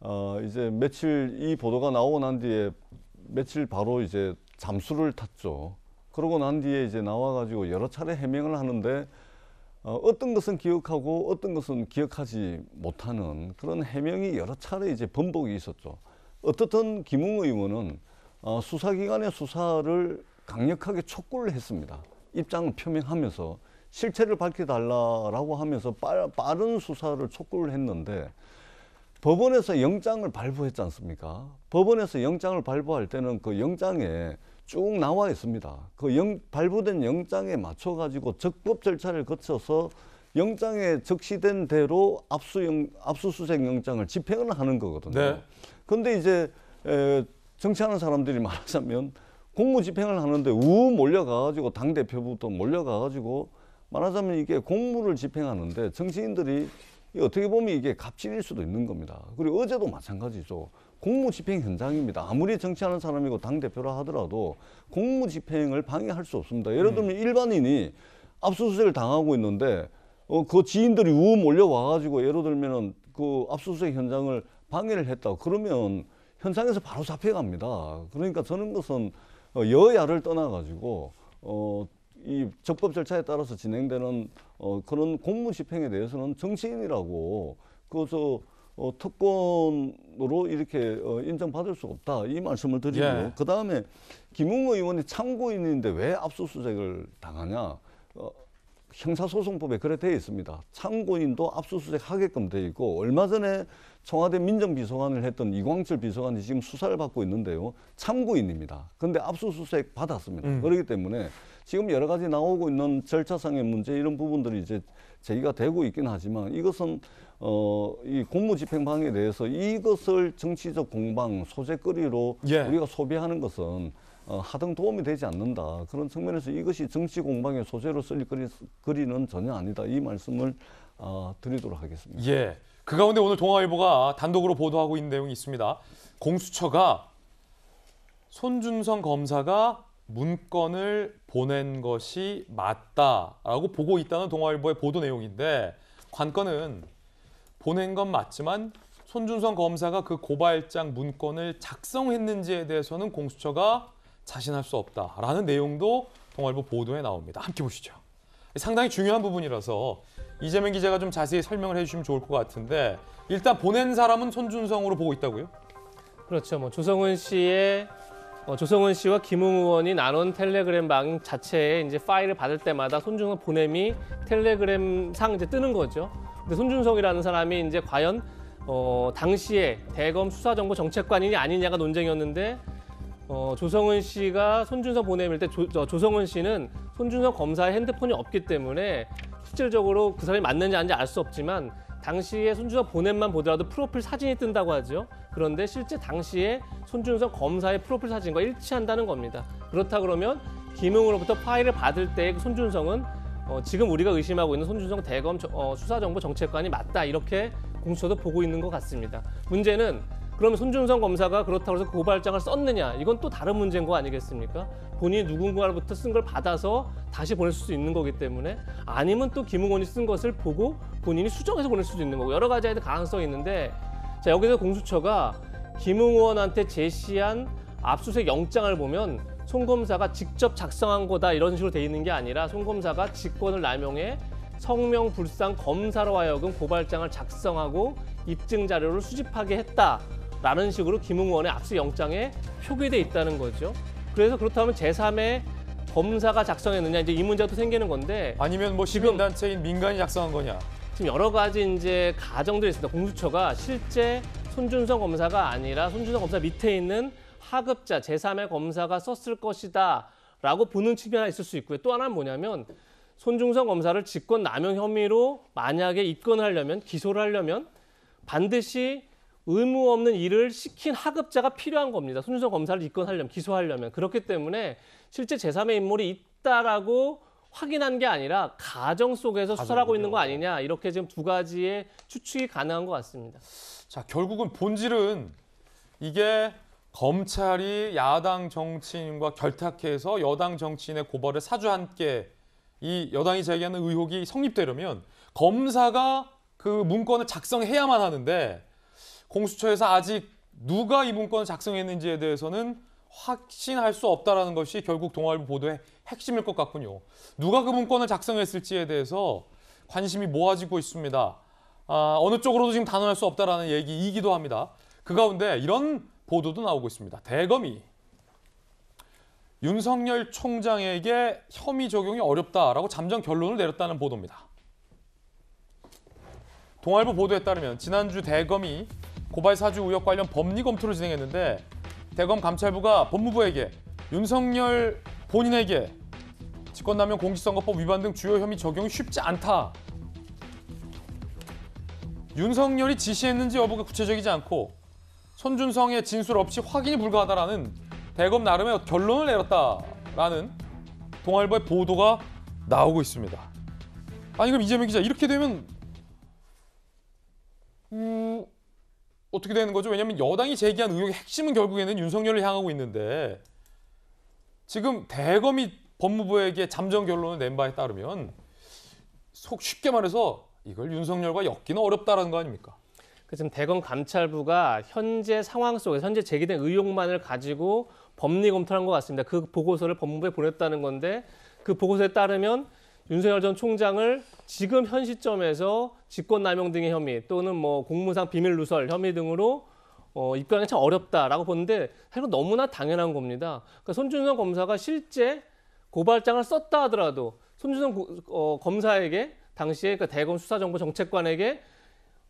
어, 이제 며칠 이 보도가 나오고 난 뒤에 며칠 바로 이제 잠수를 탔죠. 그러고 난 뒤에 이제 나와가지고 여러 차례 해명을 하는데 어, 어떤 것은 기억하고 어떤 것은 기억하지 못하는 그런 해명이 여러 차례 이제 번복이 있었죠. 어떻든 김웅 의원은 어, 수사기관의 수사를 강력하게 촉구를 했습니다. 입장을 표명하면서 실체를 밝혀달라라고 하면서 빨, 빠른 수사를 촉구를 했는데 법원에서 영장을 발부했지 않습니까? 법원에서 영장을 발부할 때는 그 영장에 쭉 나와 있습니다. 그 영, 발부된 영장에 맞춰 가지고 적법 절차를 거쳐서 영장에 적시된 대로 압수영, 압수수색 영장을 집행을 하는 거거든요. 네. 근데 이제 에, 정치하는 사람들이 말하자면 공무집행을 하는데 우 몰려가가지고 당 대표부터 몰려가가지고 말하자면 이게 공무를 집행하는데 정치인들이 어떻게 보면 이게 갑질일 수도 있는 겁니다. 그리고 어제도 마찬가지죠. 공무집행 현장입니다. 아무리 정치하는 사람이고 당대표라 하더라도 공무집행을 방해할 수 없습니다. 예를 들면 음. 일반인이 압수수색을 당하고 있는데 어, 그 지인들이 우음 몰려와가지고 예를 들면은 그 압수수색 현장을 방해를 했다. 그러면 현장에서 바로 잡혀갑니다. 그러니까 저는 것은 어, 여야를 떠나가지고 어, 이 적법 절차에 따라서 진행되는 어, 그런 공무 집행에 대해서는 정치인이라고 그것을 어, 특권으로 이렇게 어, 인정받을 수 없다 이 말씀을 드리고 예. 그 다음에 김웅 의원이 참고인인데 왜 압수수색을 당하냐? 어, 형사소송법에 그래 되어 있습니다. 참고인도 압수수색 하게끔 되어 있고 얼마 전에 청와대 민정비서관을 했던 이광철 비서관이 지금 수사를 받고 있는데요. 참고인입니다. 근데 압수수색 받았습니다. 음. 그렇기 때문에 지금 여러 가지 나오고 있는 절차상의 문제 이런 부분들이 이제 제기가 되고 있긴 하지만 이것은 어, 이 공무집행방에 대해서 이것을 정치적 공방 소재거리로 예. 우리가 소비하는 것은 어, 하등 도움이 되지 않는다. 그런 측면에서 이것이 정치 공방의 소재로 쓸 거리, 리는 전혀 아니다. 이 말씀을 어, 드리도록 하겠습니다. 예. 그 가운데 오늘 동아일보가 단독으로 보도하고 있는 내용이 있습니다. 공수처가 손준성 검사가 문건을 보낸 것이 맞다라고 보고 있다는 동아일보의 보도 내용인데 관건은 보낸 건 맞지만 손준성 검사가 그 고발장 문건을 작성했는지에 대해서는 공수처가 자신할 수 없다라는 내용도 동아일보 보도에 나옵니다. 함께 보시죠. 상당히 중요한 부분이라서 이재명 기자가 좀 자세히 설명을 해주시면 좋을 것 같은데 일단 보낸 사람은 손준성으로 보고 있다고요? 그렇죠. 뭐 조성은 씨의 어, 조성은 씨와 김웅 의원이 나눈 텔레그램방 자체에 이제 파일을 받을 때마다 손준성 보냄이 텔레그램상 이제 뜨는 거죠. 근데 손준성이라는 사람이 이제 과연 어, 당시에 대검 수사정보정책관이 아니냐가 논쟁이었는데 어, 조성은 씨가 손준성 보냄일 때 조, 저, 조성은 씨는 손준성 검사의 핸드폰이 없기 때문에 실질적으로 그 사람이 맞는지 아닌지 알 수 없지만 당시에 손준성 보인만 보더라도 프로필 사진이 뜬다고 하죠. 그런데 실제 당시에 손준성 검사의 프로필 사진과 일치한다는 겁니다. 그렇다 그러면 김웅으로부터 파일을 받을 때 그 손준성은 어, 지금 우리가 의심하고 있는 손준성 대검 어, 수사정보 정책관이 맞다 이렇게 공수처도 보고 있는 것 같습니다. 문제는 그럼 손준성 검사가 그렇다고 해서 고발장을 썼느냐 이건 또 다른 문제인 거 아니겠습니까? 본인이 누군가로부터 쓴 걸 받아서 다시 보낼 수 있는 거기 때문에 아니면 또 김웅원이 쓴 것을 보고 본인이 수정해서 보낼 수도 있는 거고 여러 가지에 가능성이 있는데 자 여기서 공수처가 김웅원한테 제시한 압수수색 영장을 보면 송 검사가 직접 작성한 거다 이런 식으로 돼 있는 게 아니라 송 검사가 직권을 남용해 성명불상 검사로 하여금 고발장을 작성하고 입증 자료를 수집하게 했다. 라는 식으로 김웅원의 압수영장에 표기돼 있다는 거죠. 그래서 그렇다면 제삼의 검사가 작성했느냐 이제 이 문제도 생기는 건데 아니면 뭐 시민단체인 민간이 작성한 거냐 지금 여러 가지 이제 가정들이 있습니다. 공수처가 실제 손준성 검사가 아니라 손준성 검사 밑에 있는 하급자 제삼의 검사가 썼을 것이다 라고 보는 측면이 하나 있을 수 있고요. 또 하나는 뭐냐면 손준성 검사를 직권 남용 혐의로 만약에 입건하려면 기소를 하려면 반드시 의무 없는 일을 시킨 하급자가 필요한 겁니다. 손준성 검사를 입건하려면 기소하려면 그렇기 때문에 실제 제3의 인물이 있다라고 확인한 게 아니라 가정 속에서 수사하고 있는 거 아니냐 이렇게 지금 두 가지의 추측이 가능한 것 같습니다. 자 결국은 본질은 이게 검찰이 야당 정치인과 결탁해서 여당 정치인의 고발을 사주한 게 이 여당이 제기하는 의혹이 성립되려면 검사가 그 문건을 작성해야만 하는데 공수처에서 아직 누가 이 문건을 작성했는지에 대해서는 확신할 수 없다라는 것이 결국 동아일보 보도의 핵심일 것 같군요. 누가 그 문건을 작성했을지에 대해서 관심이 모아지고 있습니다. 아, 어느 쪽으로도 지금 단언할 수 없다라는 얘기이기도 합니다. 그 가운데 이런 보도도 나오고 있습니다. 대검이 윤석열 총장에게 혐의 적용이 어렵다라고 잠정 결론을 내렸다는 보도입니다. 동아일보 보도에 따르면 지난주 대검이 고발 사주 의혹 관련 법리 검토를 진행했는데 대검 감찰부가 법무부에게 윤석열 본인에게 직권남용 공직선거법 위반 등 주요 혐의 적용이 쉽지 않다. 윤석열이 지시했는지 여부가 구체적이지 않고 손준성의 진술 없이 확인이 불가하다라는 대검 나름의 결론을 내렸다라는 동아일보의 보도가 나오고 있습니다. 아니 그럼 이재명 기자 이렇게 되면 음... 어떻게 되는 거죠? 왜냐하면 여당이 제기한 의혹의 핵심은 결국에는 윤석열을 향하고 있는데 지금 대검이 법무부에게 잠정 결론을 낸 바에 따르면 속 쉽게 말해서 이걸 윤석열과 엮기는 어렵다는거 아닙니까? 그 지금 대검 감찰부가 현재 상황 속에 현재 제기된 의혹만을 가지고 법리 검토한 것 같습니다. 그 보고서를 법무부에 보냈다는 건데 그 보고서에 따르면 윤석열 전 총장을 지금 현 시점에서 직권남용 등의 혐의 또는 뭐 공무상 비밀 누설 혐의 등으로 어, 입건하기 참 어렵다라고 보는데 사실 너무나 당연한 겁니다. 그러니까 손준성 검사가 실제 고발장을 썼다 하더라도 손준성 고, 어, 검사에게 당시에 그 대검 수사정보정책관에게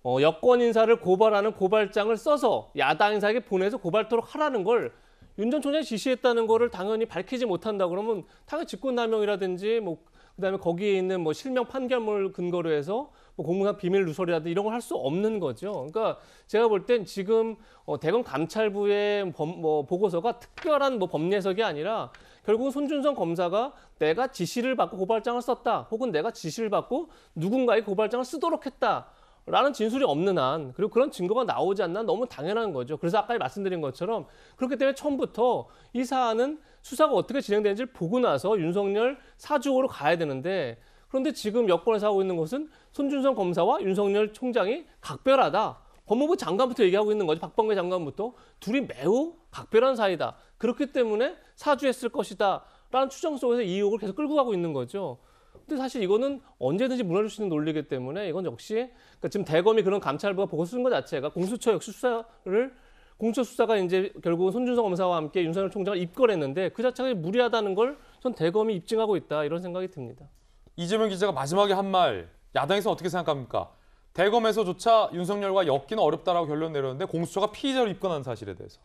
어, 여권 인사를 고발하는 고발장을 써서 야당 인사에게 보내서 고발토록 하라는 걸 윤 전 총장이 지시했다는 거를 당연히 밝히지 못한다 그러면 당연히 직권남용이라든지 뭐 그다음에 거기에 있는 뭐 실명 판결물 근거로 해서 뭐 공무상 비밀 누설이라든지 이런 걸 할 수 없는 거죠. 그러니까 제가 볼 땐 지금 어, 대검 감찰부의 범, 뭐 보고서가 특별한 뭐 법례석이 아니라 결국은 손준성 검사가 내가 지시를 받고 고발장을 썼다, 혹은 내가 지시를 받고 누군가의 고발장을 쓰도록 했다. 라는 진술이 없는 한 그리고 그런 증거가 나오지 않나 너무 당연한 거죠. 그래서 아까 말씀드린 것처럼 그렇기 때문에 처음부터 이 사안은 수사가 어떻게 진행되는지를 보고 나서 윤석열 사주호로 가야 되는데 그런데 지금 여권에서 하고 있는 것은 손준성 검사와 윤석열 총장이 각별하다. 법무부 장관부터 얘기하고 있는 거죠. 박범계 장관부터 둘이 매우 각별한 사이다. 그렇기 때문에 사주했을 것이다. 라는 추정 속에서 이 의혹을 계속 끌고 가고 있는 거죠. 근데 사실 이거는 언제든지 무너질 수 있는 논리이기 때문에 이건 역시 그러니까 지금 대검이 그런 감찰부가 보고 쓴것 자체가 공수처 역시 수사를 공수처 수사가 이제 결국은 손준성 검사와 함께 윤석열 총장을 입건했는데 그 자체가 무리하다는 걸 전 대검이 입증하고 있다 이런 생각이 듭니다. 이재명 기자가 마지막에 한말 야당에서 어떻게 생각합니까? 대검에서조차 윤석열과 엮기는 어렵다라고 결론 내렸는데 공수처가 피의자로 입건한 사실에 대해서.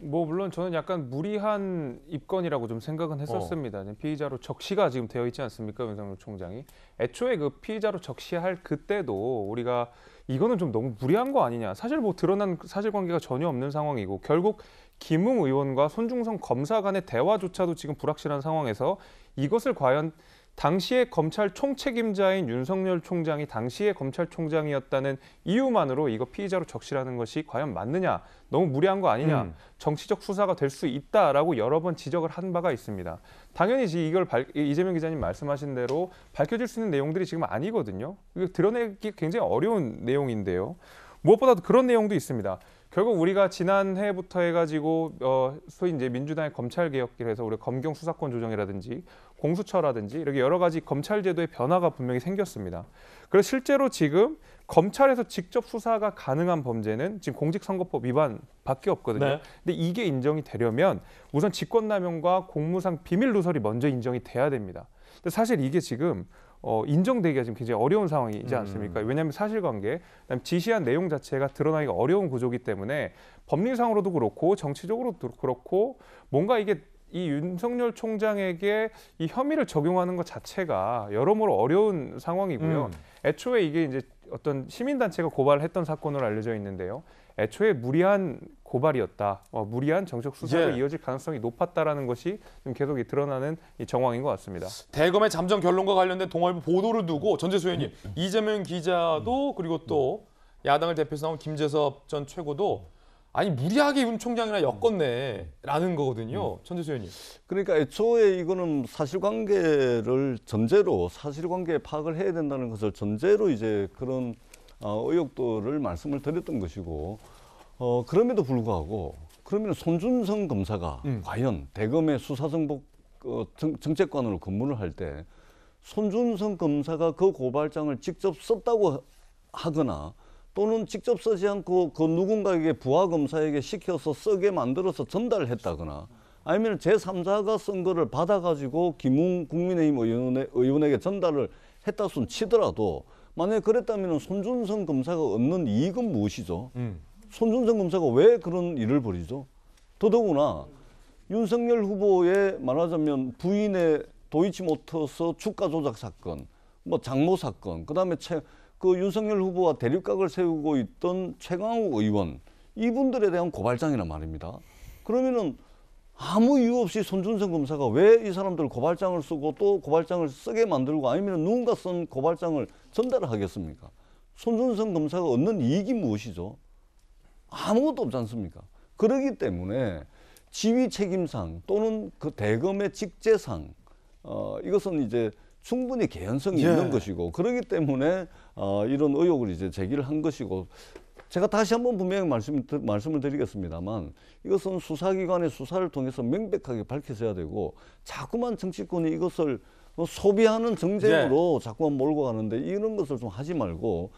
뭐 물론 저는 약간 무리한 입건이라고 좀 생각은 했었습니다. 어. 피의자로 적시가 지금 되어 있지 않습니까, 윤석열 총장이? 애초에 그 피의자로 적시할 그때도 우리가 이거는 좀 너무 무리한 거 아니냐. 사실 뭐 드러난 사실관계가 전혀 없는 상황이고 결국 김웅 의원과 손중성 검사 간의 대화조차도 지금 불확실한 상황에서 이것을 과연 당시에 검찰 총책임자인 윤석열 총장이 당시에 검찰총장이었다는 이유만으로 이거 피의자로 적시라는 것이 과연 맞느냐, 너무 무리한 거 아니냐, 음. 정치적 수사가 될 수 있다라고 여러 번 지적을 한 바가 있습니다. 당연히 이걸 발, 이재명 기자님 말씀하신 대로 밝혀질 수 있는 내용들이 지금 아니거든요. 이거 드러내기 굉장히 어려운 내용인데요. 무엇보다도 그런 내용도 있습니다. 결국 우리가 지난해부터 해가지고 어, 소위 이제 민주당의 검찰개혁이라 해서 우리 검경 수사권 조정이라든지 공수처라든지 이렇게 여러 가지 검찰 제도의 변화가 분명히 생겼습니다. 그래서 실제로 지금 검찰에서 직접 수사가 가능한 범죄는 지금 공직선거법 위반밖에 없거든요. 네. 근데 이게 인정이 되려면 우선 직권남용과 공무상 비밀 누설이 먼저 인정이 돼야 됩니다. 근데 사실 이게 지금 어, 인정되기가 지금 굉장히 어려운 상황이지 음. 않습니까? 음. 왜냐하면 사실관계, 그다음 지시한 내용 자체가 드러나기가 어려운 구조기 때문에 법률상으로도 그렇고 정치적으로도 그렇고 뭔가 이게 이 윤석열 총장에게 이 혐의를 적용하는 것 자체가 여러모로 어려운 상황이고요. 음. 애초에 이게 이제 어떤 시민단체가 고발을 했던 사건으로 알려져 있는데요. 애초에 무리한 고발이었다, 어, 무리한 정식 수사가 예. 이어질 가능성이 높았다라는 것이 좀 계속 드러나는 이 정황인 것 같습니다. 대검의 잠정 결론과 관련된 동아일보 보도를 두고 전재수의원님, 음. 이재명 기자도 그리고 또 야당을 대표해서 나온 김재섭 전 최고도 아니 무리하게 윤 총장이나 음. 엮었네라는 거거든요. 음. 천재수 의원님. 그러니까 애초에 이거는 사실관계를 전제로 사실관계 파악을 해야 된다는 것을 전제로 이제 그런 어, 의혹들을 말씀을 드렸던 것이고 어, 그럼에도 불구하고 그러면 손준성 검사가 음. 과연 대검의 수사정보 어, 정, 책관으로 근무를 할 때 손준성 검사가 그 고발장을 직접 썼다고 하거나 또는 직접 쓰지 않고 그 누군가에게 부하검사에게 시켜서 쓰게 만들어서 전달했다거나 아니면 제3자가 쓴 거를 받아가지고 김웅 국민의힘 의원에, 게 전달을 했다 손 치더라도 만약에 그랬다면 손준성 검사가 얻는 이익은 무엇이죠? 음. 손준성 검사가 왜 그런 일을 벌이죠? 더더구나 윤석열 후보의 말하자면 부인의 도이치모터스 주가 조작 사건, 뭐 장모 사건, 그다음에 채, 그 윤석열 후보와 대립각을 세우고 있던 최강욱 의원 이분들에 대한 고발장이란 말입니다. 그러면은 아무 이유 없이 손준성 검사가 왜 이 사람들 고발장을 쓰고 또 고발장을 쓰게 만들고 아니면 누군가 쓴 고발장을 전달하겠습니까? 손준성 검사가 얻는 이익이 무엇이죠? 아무것도 없지 않습니까? 그러기 때문에 지휘 책임상 또는 그 대검의 직제상 어, 이것은 이제 충분히 개연성이 예. 있는 것이고 그러기 때문에 어, 이런 의혹을 이제 제기를 한 것이고 제가 다시 한번 분명히 말씀, 말씀을 드리겠습니다만 이것은 수사기관의 수사를 통해서 명백하게 밝혀져야 되고 자꾸만 정치권이 이것을 소비하는 정쟁으로 네. 자꾸만 몰고 가는데 이런 것을 좀 하지 말고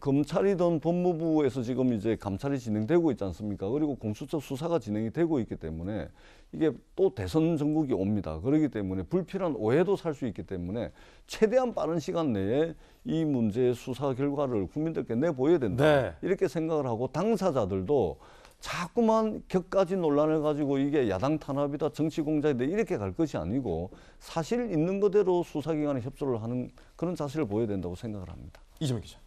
검찰이든 법무부에서 지금 이제 감찰이 진행되고 있지 않습니까? 그리고 공수처 수사가 진행이 되고 있기 때문에 이게 또 대선 전국이 옵니다. 그렇기 때문에 불필요한 오해도 살 수 있기 때문에 최대한 빠른 시간 내에 이 문제의 수사 결과를 국민들께 내보여야 된다. 네. 이렇게 생각을 하고 당사자들도 자꾸만 격까지 논란을 가지고 이게 야당 탄압이다 정치 공작이다 이렇게 갈 것이 아니고 사실 있는 그대로 수사기관에 협조를 하는 그런 자세를 보여야 된다고 생각을 합니다. 이재명 기자.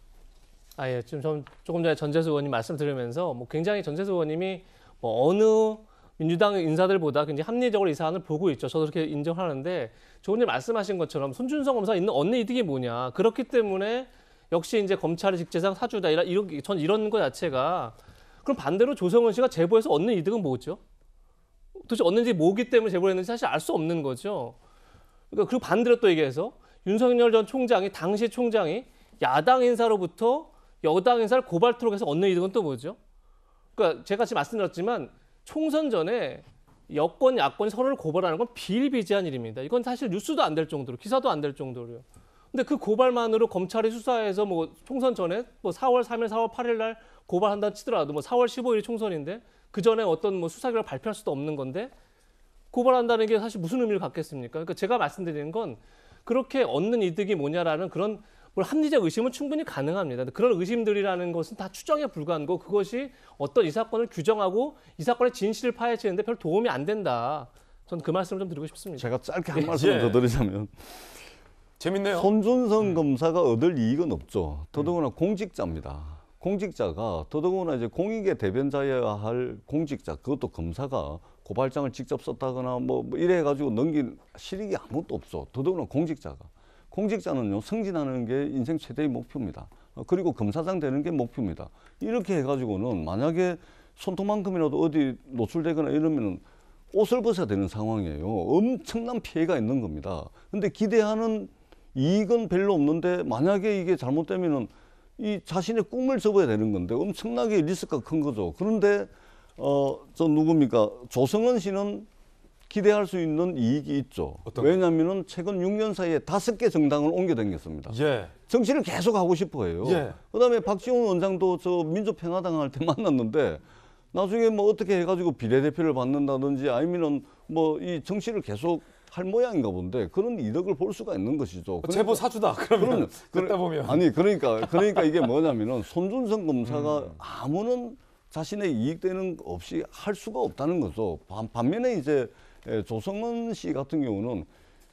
아 예, 지금 전, 조금 전에 전재수 의원님 말씀 들으면서 뭐 굉장히 전재수 의원님이 뭐 어느 민주당 인사들보다 굉장히 합리적으로 이 사안을 보고 있죠. 저도 그렇게 인정하는데 조금 전에 말씀하신 것처럼 손준성 검사 있는 언니 이득이 뭐냐. 그렇기 때문에 역시 이제 검찰의 직제상 사주다. 이런 전 이런 거 자체가 그럼 반대로 조성은 씨가 제보해서 얻는 이득은 뭐죠? 도대체 얻는지 뭐기 때문에 제보를 했는지 사실 알 수 없는 거죠. 그러니까 그리고 반대로 또 얘기해서 윤석열 전 총장이 당시 총장이 야당 인사로부터 여당 인사를 고발토록 해서 얻는 이득은 또 뭐죠? 그러니까 제가 지금 말씀드렸지만 총선 전에 여권, 야권 서로를 고발하는 건 비일비재한 일입니다. 이건 사실 뉴스도 안 될 정도로, 기사도 안 될 정도로요. 근데 그 고발만으로 검찰이 수사해서 뭐 총선 전에 뭐 4월 3일, 4월 8일 날 고발한다 치더라도 뭐 4월 15일이 총선인데 그 전에 어떤 뭐 수사 결과 발표할 수도 없는 건데 고발한다는 게 사실 무슨 의미를 갖겠습니까? 그러니까 제가 말씀드리는 건 그렇게 얻는 이득이 뭐냐라는 그런 물론 합리적 의심은 충분히 가능합니다. 그런 의심들이라는 것은 다 추정에 불과한 거 그것이 어떤 이 사건을 규정하고 이 사건의 진실을 파헤치는데 별 도움이 안 된다. 저는 그 말씀을 좀 드리고 싶습니다. 제가 짧게 한 예. 말씀 더 예. 드리자면 재밌네요. 손준성 음. 검사가 얻을 이익은 없죠. 더더구나 음. 공직자입니다. 공직자가 더더구나 이제 공익의 대변자여야 할 공직자 그것도 검사가 고발장을 직접 썼다거나 뭐, 뭐 이래 가지고 넘긴 실익이 아무것도 없어 더더구나 공직자가 공직자는요 승진하는 게 인생 최대의 목표입니다. 어, 그리고 검사장 되는 게 목표입니다. 이렇게 해가지고는 만약에 손톱만큼이라도 어디 노출되거나 이러면은 옷을 벗어야 되는 상황이에요. 엄청난 피해가 있는 겁니다. 근데 기대하는 이익은 별로 없는데 만약에 이게 잘못되면은 이 자신의 꿈을 접어야 되는 건데 엄청나게 리스크가 큰 거죠. 그런데 어 저 누굽니까 조성은 씨는 기대할 수 있는 이익이 있죠. 왜냐하면 최근 6년 사이에 다섯 개 정당을 옮겨 댕겼습니다 예. 정치를 계속 하고 싶어 해요. 예. 그다음에 박지원 원장도 저 민주평화당 할 때 [laughs] 만났는데 나중에 뭐 어떻게 해가지고 비례대표를 받는다든지 아니면은 뭐 이 정치를 계속 할 모양인가 본데 그런 이득을 볼 수가 있는 것이죠. 그러니까, 제보 사주다. 그러면 그러, [laughs] 다 보면 아니 그러니까 그러니까 이게 뭐냐면은 [laughs] 손준성 검사가 음. 아무런 자신의 이익되는 없이 할 수가 없다는 거죠. 반, 반면에 이제 예, 조성은 씨 같은 경우는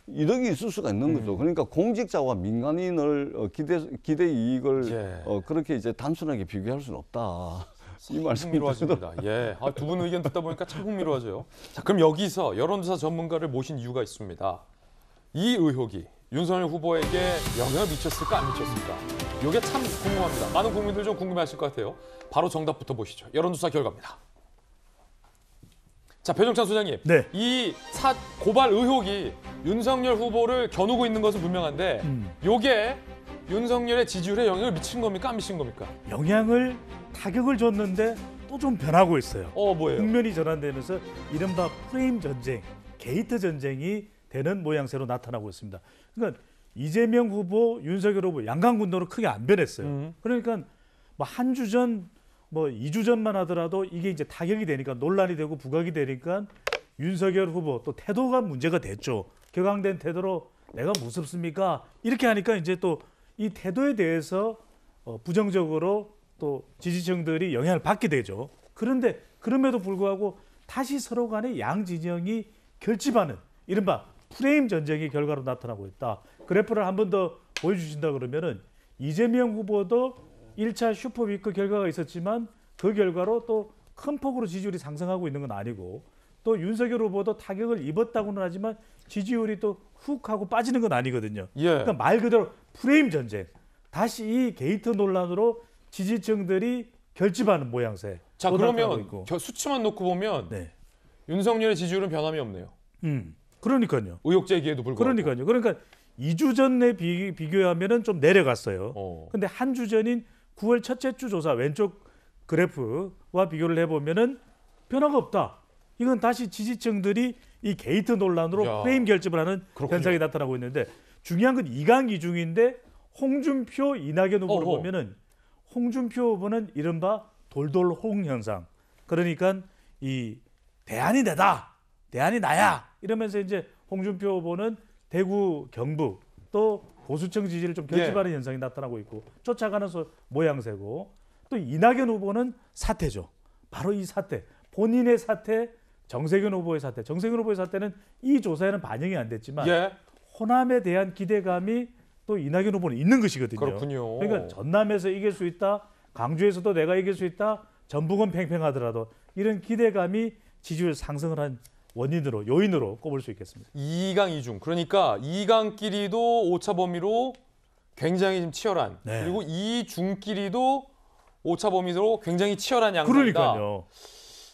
이득이 있을 수가 있는 거죠. 음. 그러니까 공직자와 민간인을 어, 기대 기대 이익을 예. 어, 그렇게 이제 단순하게 비교할 수는 없다. 이 말씀이 로하십니다 예, 아, 두분 의견 듣다 보니까 참 흥미로워져요. 자, 그럼 여기서 여론조사 전문가를 모신 이유가 있습니다. 이 의혹이 윤석열 후보에게 영향을 미쳤을까 안 미쳤을까? 이게 참 궁금합니다. 많은 국민들 좀 궁금해하실 것 같아요. 바로 정답부터 보시죠. 여론조사 결과입니다. 자 배종찬 소장님, 네. 이 사, 고발 의혹이 윤석열 후보를 겨누고 있는 것은 분명한데 음. 요게 윤석열의 지지율에 영향을 미친 겁니까 안 미친 겁니까? 영향을 타격을 줬는데 또 좀 변하고 있어요. 어 뭐예요? 국면이 전환되면서 이른바 프레임 전쟁, 게이트 전쟁이 되는 모양새로 나타나고 있습니다. 그러니까 이재명 후보, 윤석열 후보 양강군도로 크게 안 변했어요. 음. 그러니까 뭐한주전 뭐 2주 전만 하더라도 이게 이제 타격이 되니까 논란이 되고 부각이 되니까 윤석열 후보 또 태도가 문제가 됐죠. 격앙된 태도로 내가 무섭습니까? 이렇게 하니까 이제 또 이 태도에 대해서 어, 부정적으로 또 지지층들이 영향을 받게 되죠. 그런데 그럼에도 불구하고 다시 서로 간의 양 진영이 결집하는 이른바 프레임 전쟁의 결과로 나타나고 있다. 그래프를 한 번 더 보여주신다 그러면은 이재명 후보도 1차 슈퍼위크 결과가 있었지만 그 결과로 또 큰 폭으로 지지율이 상승하고 있는 건 아니고 또 윤석열 후보도 타격을 입었다고는 하지만 지지율이 또 훅 하고 빠지는 건 아니거든요. 예. 그러니까 말 그대로 프레임 전쟁. 다시 이 게이트 논란으로 지지층들이 결집하는 모양새. 자 그러면 저 수치만 놓고 보면 네. 윤석열의 지지율은 변함이 없네요. 음, 그러니까요. 의혹 제기에도 불구하고. 그러니까요. 그러니까 2주 전에 비, 비 교하면은좀 내려갔어요. 어. 근데 한 주 전인 9월 첫째 주 조사 왼쪽 그래프와 비교를 해보면은 변화가 없다. 이건 다시 지지층들이 이 게이트 논란으로 야, 프레임 결집을 하는 그렇군요. 현상이 나타나고 있는데 중요한 건 이강 이중인데 홍준표 이낙연 후보를 어허. 보면은 홍준표 후보는 이른바 돌돌홍 현상. 그러니까 이 대안이 내다, 대안이 나야 이러면서 이제 홍준표 후보는 대구 경북 또 보수층 지지를 좀 네. 결집하는 예. 현상이 나타나고 있고 쫓아가는 모양새고 또 이낙연 후보는 사태죠. 바로 이 사태, 본인의 사태, 정세균 후보의 사태. 정세균 후보의 사태는 이 조사에는 반영이 안 됐지만 예. 호남에 대한 기대감이 또 이낙연 후보는 있는 것이거든요. 그렇군요. 그러니까 전남에서 이길 수 있다, 강주에서도 내가 이길 수 있다, 전북은 팽팽하더라도 이런 기대감이 지지율 상승을 한 원인으로 요인으로 꼽을 수 있겠습니다. 2강 2중 그러니까 2강끼리도 오차 범위로 굉장히 좀 치열한 네. 그리고 2중끼리도 오차 범위로 굉장히 치열한 양상이다. 니까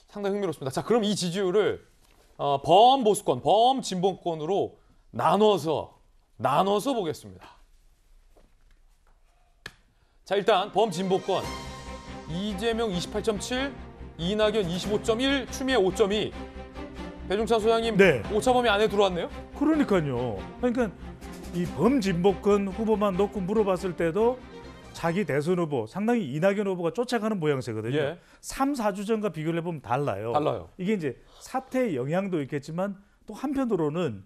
상당히 흥미롭습니다. 자 그럼 이 지지율을 어, 범 보수권, 범 진보권으로 나눠서 나눠서 보겠습니다. 자 일단 범 진보권 이재명 28.7, 이낙연 25.1, 추미애 5.2. 배종찬 소장님 네. 오차범위 안에 들어왔네요? 그러니까요. 그러니까 이 범진보권 후보만 놓고 물어봤을 때도 자기 대선 후보, 상당히 이낙연 후보가 쫓아가는 모양새거든요. 예. 3, 4주 전과 비교를 해보면 달라요. 달라요. 이게 이제 사태의 영향도 있겠지만 또 한편으로는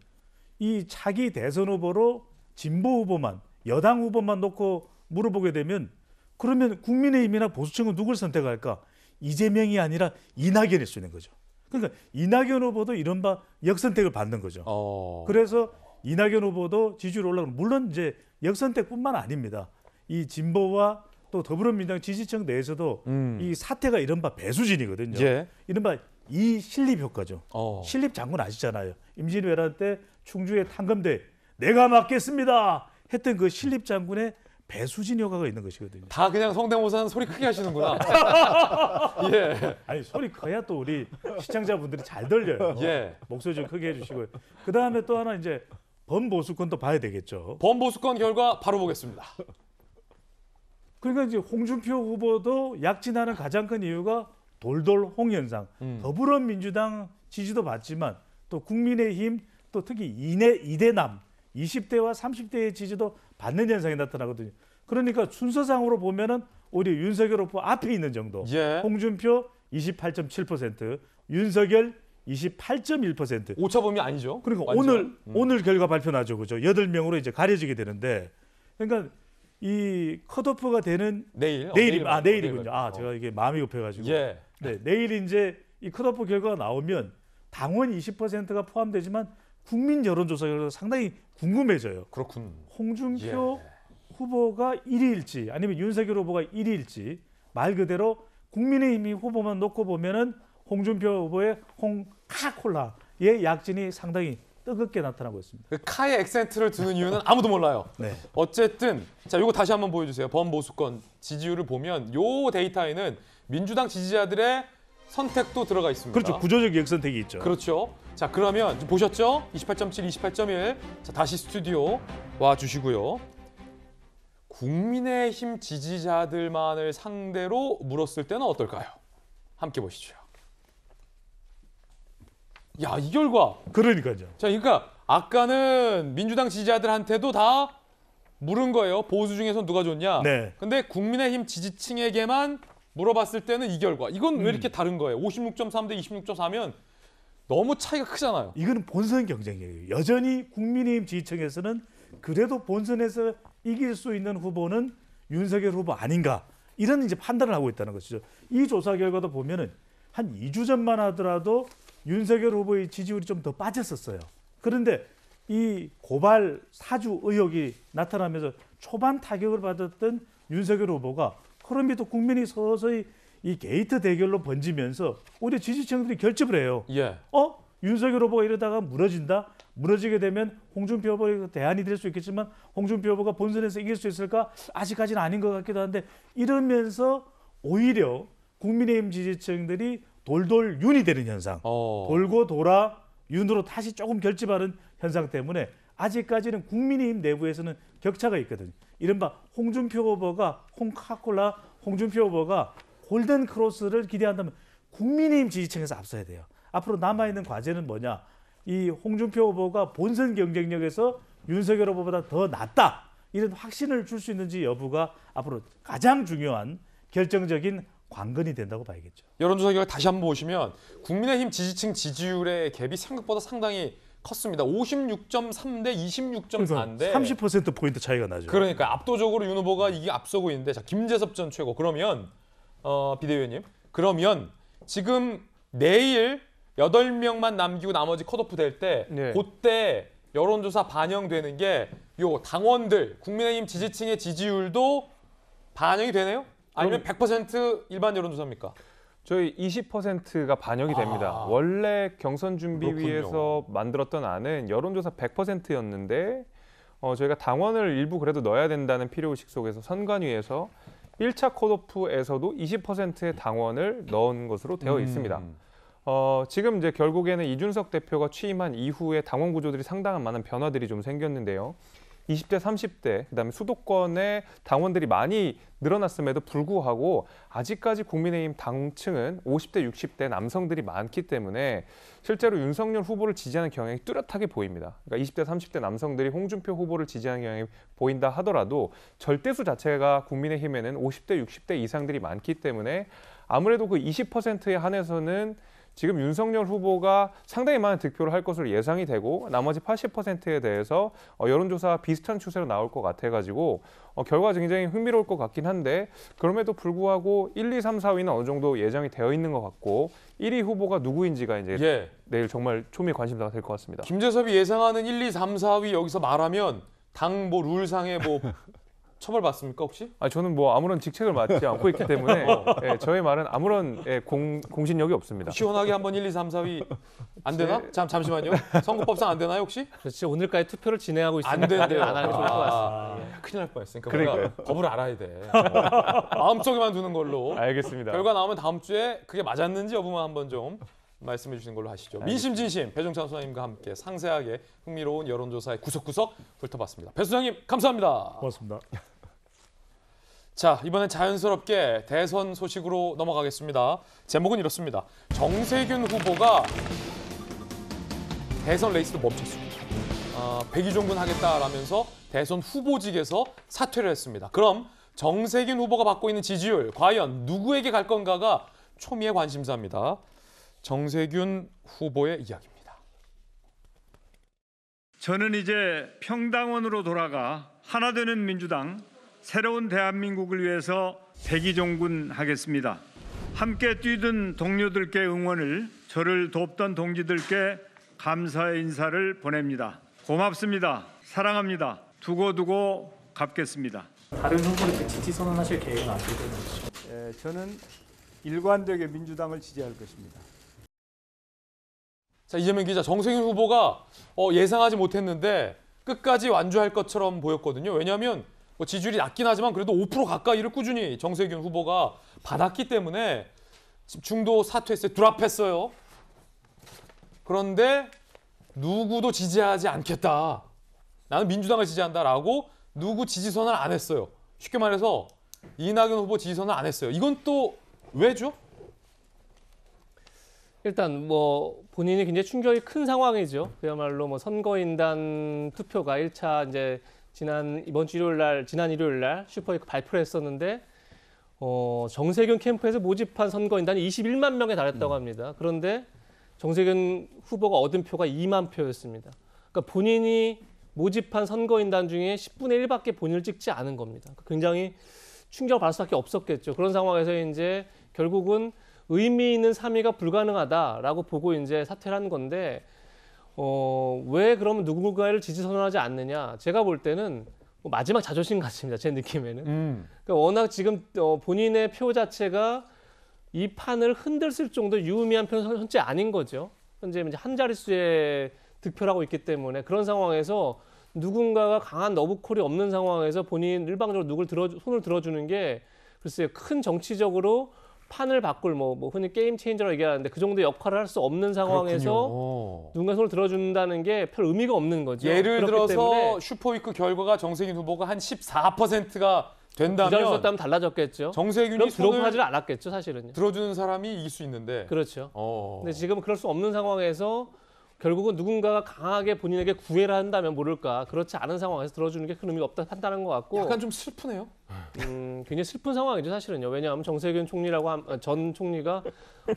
이 자기 대선 후보로 진보 후보만, 여당 후보만 놓고 물어보게 되면 그러면 국민의힘이나 보수층은 누굴 선택할까? 이재명이 아니라 이낙연일 수 있는 거죠. 그러니까 이낙연 후보도 이른바 역선택을 받는 거죠. 어... 그래서 이낙연 후보도 지지율 올라가고 물론 이제 역선택뿐만 아닙니다. 이 진보와 또 더불어민주당 지지층 내에서도 음. 이 사태가 이른바 배수진이거든요. 예. 이른바 이신립 효과죠. 어. 실립 장군 아시잖아요. 임진왜란 때 충주의 탄검대 내가 맡겠습니다 했던 그신립 장군의 배수진 효과가 있는 것이거든요. 다 그냥 성대모사는 소리 크게 하시는구나. [laughs] 예. 아니 소리 커야 또 우리 시청자분들이 잘 들려요. 예. 목소리 좀 크게 해주시고요. 그 다음에 또 하나 이제 범보수권 또 봐야 되겠죠. 범보수권 결과 바로 보겠습니다. 그러니까 이제 홍준표 후보도 약진하는 가장 큰 이유가 돌돌홍 현상. 음. 더불어민주당 지지도 받지만 또 국민의힘 또 특히 이내 이대남 20대와 30대의 지지도 받는 현상이 나타나거든요. 그러니까 순서상으로 보면은 오히 윤석열 후보 앞에 있는 정도. 예. 홍준표 28.7%, 윤석열 28.1%. 오차범위 아니죠? 그러니까 완전. 오늘 음. 오늘 결과 발표 나죠, 그죠? 여덟 명으로 이제 가려지게 되는데, 그러니까 이 컷오프가 되는 내일, 어, 내일이 어, 아 내일이군요. 아 제가 이게 마음이 급해가지고. 예. 네, 내일 이제 이 컷오프 결과가 나오면 당원 20%가 포함되지만 국민 여론조사 결과 상당히 궁금해져요. 그렇군. 홍준표 예. 후보가 1위일지 아니면 윤석열 후보가 1위일지 말 그대로 국민의힘 후보만 놓고 보면은 홍준표 후보의 홍카콜라의 약진이 상당히 뜨겁게 나타나고 있습니다. 그 카의 액센트를 두는 이유는 아무도 몰라요. 네. 어쨌든 자 이거 다시 한번 보여주세요. 범보수권 지지율을 보면 요 데이터에는 민주당 지지자들의 선택도 들어가 있습니다. 그렇죠. 구조적 역선택이 있죠. 그렇죠. 자, 그러면 보셨죠? 28.7, 28.1. 자, 다시 스튜디오 와 주시고요. 국민의힘 지지자들만을 상대로 물었을 때는 어떨까요? 함께 보시죠. 야, 이 결과. 그러니까요. 자, 그러니까 아까는 민주당 지지자들한테도 다 물은 거예요. 보수 중에서 누가 좋냐. 네. 근데 국민의힘 지지층에게만 물어봤을 때는 이 결과. 이건 왜 음. 이렇게 다른 거예요? 56.3 대 26.4면 너무 차이가 크잖아요. 이거는 본선 경쟁이에요. 여전히 국민의힘 지지층에서는 그래도 본선에서 이길 수 있는 후보는 윤석열 후보 아닌가 이런 이제 판단을 하고 있다는 것이죠. 이 조사 결과도 보면은 한 2주 전만 하더라도 윤석열 후보의 지지율이 좀 더 빠졌었어요. 그런데 이 고발 사주 의혹이 나타나면서 초반 타격을 받았던 윤석열 후보가 그럼에도 국민이 서서히 이 게이트 대결로 번지면서 오히려 지지층들이 결집을 해요. 예. 어? 윤석열 후보가 이러다가 무너진다? 무너지게 되면 홍준표 후보가 대안이 될 수 있겠지만 홍준표 후보가 본선에서 이길 수 있을까? 아직까지는 아닌 것 같기도 한데 이러면서 오히려 국민의힘 지지층들이 돌돌 윤이 되는 현상. 어. 돌고 돌아 윤으로 다시 조금 결집하는 현상 때문에 아직까지는 국민의힘 내부에서는 격차가 있거든요. 이른바 홍준표 후보가 홍카콜라 홍준표 후보가 골든 크로스를 기대한다면 국민의힘 지지층에서 앞서야 돼요. 앞으로 남아 있는 과제는 뭐냐? 이 홍준표 후보가 본선 경쟁력에서 윤석열 후보보다 더 낫다. 이런 확신을 줄 수 있는지 여부가 앞으로 가장 중요한 결정적인 관건이 된다고 봐야겠죠. 여론조사 결과 다시 한번 보시면 국민의힘 지지층 지지율의 갭이 생각보다 상당히 컸습니다. 56.3 대 26.4인데 30% 포인트 차이가 나죠. 그러니까 압도적으로 윤 후보가 이게 앞서고 있는데 자 김재섭 전 최고 그러면 어, 비대위원님 그러면 지금 내일 여덟 명만 남기고 나머지 컷오프 될때 네. 그때 여론조사 반영되는 게 요 당원들 국민의힘 지지층의 지지율도 반영이 되네요? 아니면 100% 일반 여론조사입니까? 저희 20%가 반영이 됩니다. 아, 원래 경선 준비위에서 만들었던 안은 여론조사 100%였는데 어, 저희가 당원을 일부 그래도 넣어야 된다는 필요의식 속에서 선관위에서 1차 컷오프에서도 20%의 당원을 넣은 것으로 되어 음. 있습니다. 음. 어, 지금 이제 결국에는 이준석 대표가 취임한 이후에 당원 구조들이 상당한 많은 변화들이 좀 생겼는데요. 20대, 30대, 그다음에 수도권의 당원들이 많이 늘어났음에도 불구하고 아직까지 국민의힘 당층은 50대, 60대 남성들이 많기 때문에 실제로 윤석열 후보를 지지하는 경향이 뚜렷하게 보입니다. 그러니까 20대, 30대 남성들이 홍준표 후보를 지지하는 경향이 보인다 하더라도 절대수 자체가 국민의힘에는 50대, 60대 이상들이 많기 때문에 아무래도 그 20%에 한해서는 지금 윤석열 후보가 상당히 많은 득표를 할 것으로 예상이 되고 나머지 80%에 대해서 어, 여론조사 비슷한 추세로 나올 것 같아가지고 어, 결과 굉장히 흥미로울 것 같긴 한데 그럼에도 불구하고 1, 2, 3, 4위는 어느 정도 예정이 되어 있는 것 같고 1위 후보가 누구인지가 이제 예. 내일 정말 초미의 관심사가 될 것 같습니다. 김재섭이 예상하는 1, 2, 3, 4위 여기서 말하면 당뭐 룰상의 뭐 [laughs] 처벌받습니까 혹시? 아 저는 뭐 아무런 직책을 맡지 않고 있기 때문에 [laughs] 어. 예, 저의 말은 아무런 예, 공, 공신력이 없습니다. 시원하게 한번 1, 2, 3, 4, 2안 되나? 잠 잠시만요. 선거법상 안 되나요 혹시? 그렇지 오늘까지 투표를 진행하고 있으니까 안되는요안 하는 게 좋을 것 아. 같습니다. 아, 예. 큰일 날 뻔했으니까 그러니까 우리가 법을 알아야 돼. 마음속에만 두는 걸로. 알겠습니다. 결과 나오면 다음 주에 그게 맞았는지 여부만 한번 좀 말씀해 주신 걸로 하시죠. 민심 진심 배종찬 소장님과 함께 상세하게 흥미로운 여론조사의 구석구석 훑어봤습니다. 배 소장님 감사합니다. 고맙습니다. 자 이번엔 자연스럽게 대선 소식으로 넘어가겠습니다. 제목은 이렇습니다. 정세균 후보가 대선 레이스도 멈췄습니다. 아, 백의종군 하겠다라면서 대선 후보직에서 사퇴를 했습니다. 그럼 정세균 후보가 받고 있는 지지율 과연 누구에게 갈 건가가 초미의 관심사입니다. 정세균 후보의 이야기입니다. 저는 이제 평당원으로 돌아가 하나 되는 민주당 새로운 대한민국을 위해서 백의종군 하겠습니다. 함께 뛰던 동료들께 응원을 저를 돕던 동지들께 감사의 인사를 보냅니다. 고맙습니다. 사랑합니다. 두고두고 갚겠습니다. 다른 후보를 지지 선언하실 계획은 안되는지요 예, 저는 일관되게 민주당을 지지할 것입니다. 자 이재명 기자 정세균 후보가 어, 예상하지 못했는데 끝까지 완주할 것처럼 보였거든요. 왜냐하면 뭐 지지율이 낮긴 하지만 그래도 5% 가까이를 꾸준히 정세균 후보가 받았기 때문에 집중도 사퇴했어요. 드랍했어요. 그런데 누구도 지지하지 않겠다. 나는 민주당을 지지한다라고 누구 지지 선언 안 했어요. 쉽게 말해서 이낙연 후보 지지 선언 안 했어요. 이건 또 왜죠? 일단 뭐 본인이 굉장히 충격이 큰 상황이죠. 그야말로 뭐 선거인단 투표가 1차 이제 지난 이번 주 일요일 날 지난 일요일 날 슈퍼이크 발표를 했었는데 어, 정세균 캠프에서 모집한 선거인단이 21만 명에 달했다고 음. 합니다. 그런데 정세균 후보가 얻은 표가 2만 표였습니다. 그러니까 본인이 모집한 선거인단 중에 10분의 1밖에 본인을 찍지 않은 겁니다. 그러니까 굉장히 충격을 받을 수밖에 없었겠죠. 그런 상황에서 이제 결국은 의미 있는 삼위가 불가능하다라고 보고 이제 사퇴를 한 건데 어, 왜 그러면 누군가를 지지 선언하지 않느냐? 제가 볼 때는 뭐 마지막 자존심 같습니다. 제 느낌에는. 음. 그러니까 워낙 지금 어, 본인의 표 자체가 이 판을 흔들쓸 정도 유의미한 표는 현재 아닌 거죠. 현재 이제 한 자릿수의 득표를하고 있기 때문에 그런 상황에서 누군가가 강한 너브콜이 없는 상황에서 본인 일방적으로 누굴 들어 손을 들어주는 게 글쎄요 큰 정치적으로 판을 바꿀 뭐, 뭐 흔히 게임 체인저라고 얘기하는데 그 정도 의 역할을 할 수 없는 상황에서 어. 누군가 손을 들어준다는 게 별 의미가 없는 거죠. 예를 들어서 슈퍼위크 결과가 정세균 후보가 한 14%가 된다면 부자다면 그 달라졌겠죠. 정세균이 들어가지 않았겠죠, 사실은요. 들어주는 사람이 이길 수 있는데. 그렇죠. 어... 근데 지금 그럴 수 없는 상황에서 결국은 누군가가 강하게 본인에게 구애를 한다면 모를까 그렇지 않은 상황에서 들어주는 게 큰 의미가 없다 판단한 것 같고 약간 좀 슬프네요. 음, 굉장히 슬픈 상황이죠 사실은요. 왜냐하면 정세균 총리라고 한, 어, 전 총리가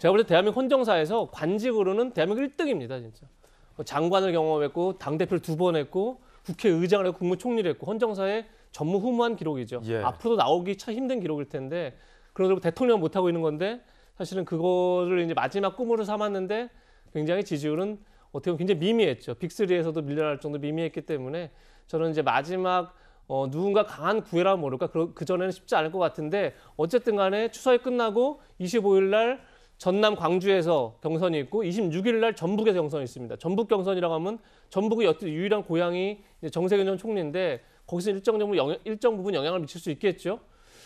제가 볼 때 대한민국 헌정사에서 관직으로는 대한민국 1등입니다 진짜. 뭐 장관을 경험했고 당 대표를 두 번 했고 국회의장을 했고 국무총리를 했고 헌정사의 전무후무한 기록이죠. 예. 앞으로도 나오기 참 힘든 기록일 텐데 그러고 대통령 못 하고 있는 건데 사실은 그거를 이제 마지막 꿈으로 삼았는데 굉장히 지지율은 어떻게 보면 굉장히 미미했죠. 빅3에서도 밀려날 정도 미미했기 때문에 저는 이제 마지막 어, 누군가 강한 구애라 모를까 그 전에는 쉽지 않을 것 같은데 어쨌든 간에 추석이 끝나고 25일 날 전남 광주에서 경선이 있고 26일 날 전북에서 경선이 있습니다. 전북 경선이라고 하면 전북의 여태 유일한 고향이 정세균 전 총리인데 거기서 일정 정도 영향, 일정 부분 영향을 미칠 수 있겠죠.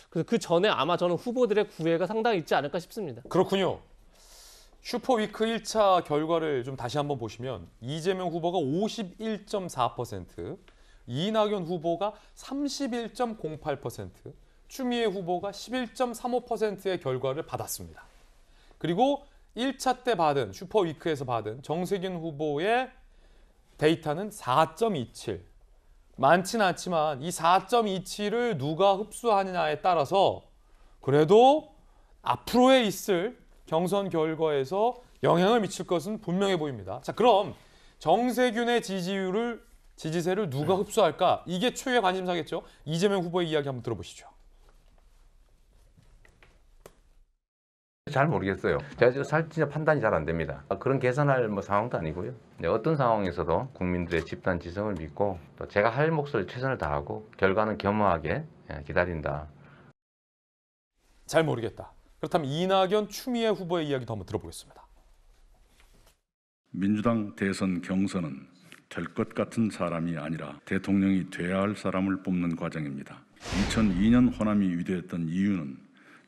그래서 그 전에 아마 저는 후보들의 구애가 상당히 있지 않을까 싶습니다. 그렇군요. 슈퍼위크 1차 결과를 좀 다시 한번 보시면 이재명 후보가 51.4%, 이낙연 후보가 31.08%, 추미애 후보가 11.35%의 결과를 받았습니다. 그리고 1차 때 받은 슈퍼위크에서 받은 정세균 후보의 데이터는 4.27. 많진 않지만 이 4.27을 누가 흡수하느냐에 따라서 그래도 앞으로에 있을 경선 결과에서 영향을 미칠 것은 분명해 보입니다. 자, 그럼 정세균의 지지율을 지지세를 누가 네. 흡수할까? 이게 최의 관심사겠죠. 이재명 후보의 이야기 한번 들어보시죠. 잘 모르겠어요. 제가 살 진짜 판단이 잘 안 됩니다. 아, 그런 계산할 뭐 상황도 아니고요. 네, 어떤 상황에서도 국민들의 집단 지성을 믿고 또 제가 할 몫을 최선을 다하고 결과는 겸허하게 예, 기다린다. 잘 모르겠다. 그렇다면 이낙연, 추미애 후보의 이야기도 한번 들어보겠습니다. 민주당 대선 경선은 될 것 같은 사람이 아니라 대통령이 돼야 할 사람을 뽑는 과정입니다. 2002년 호남이 위대했던 이유는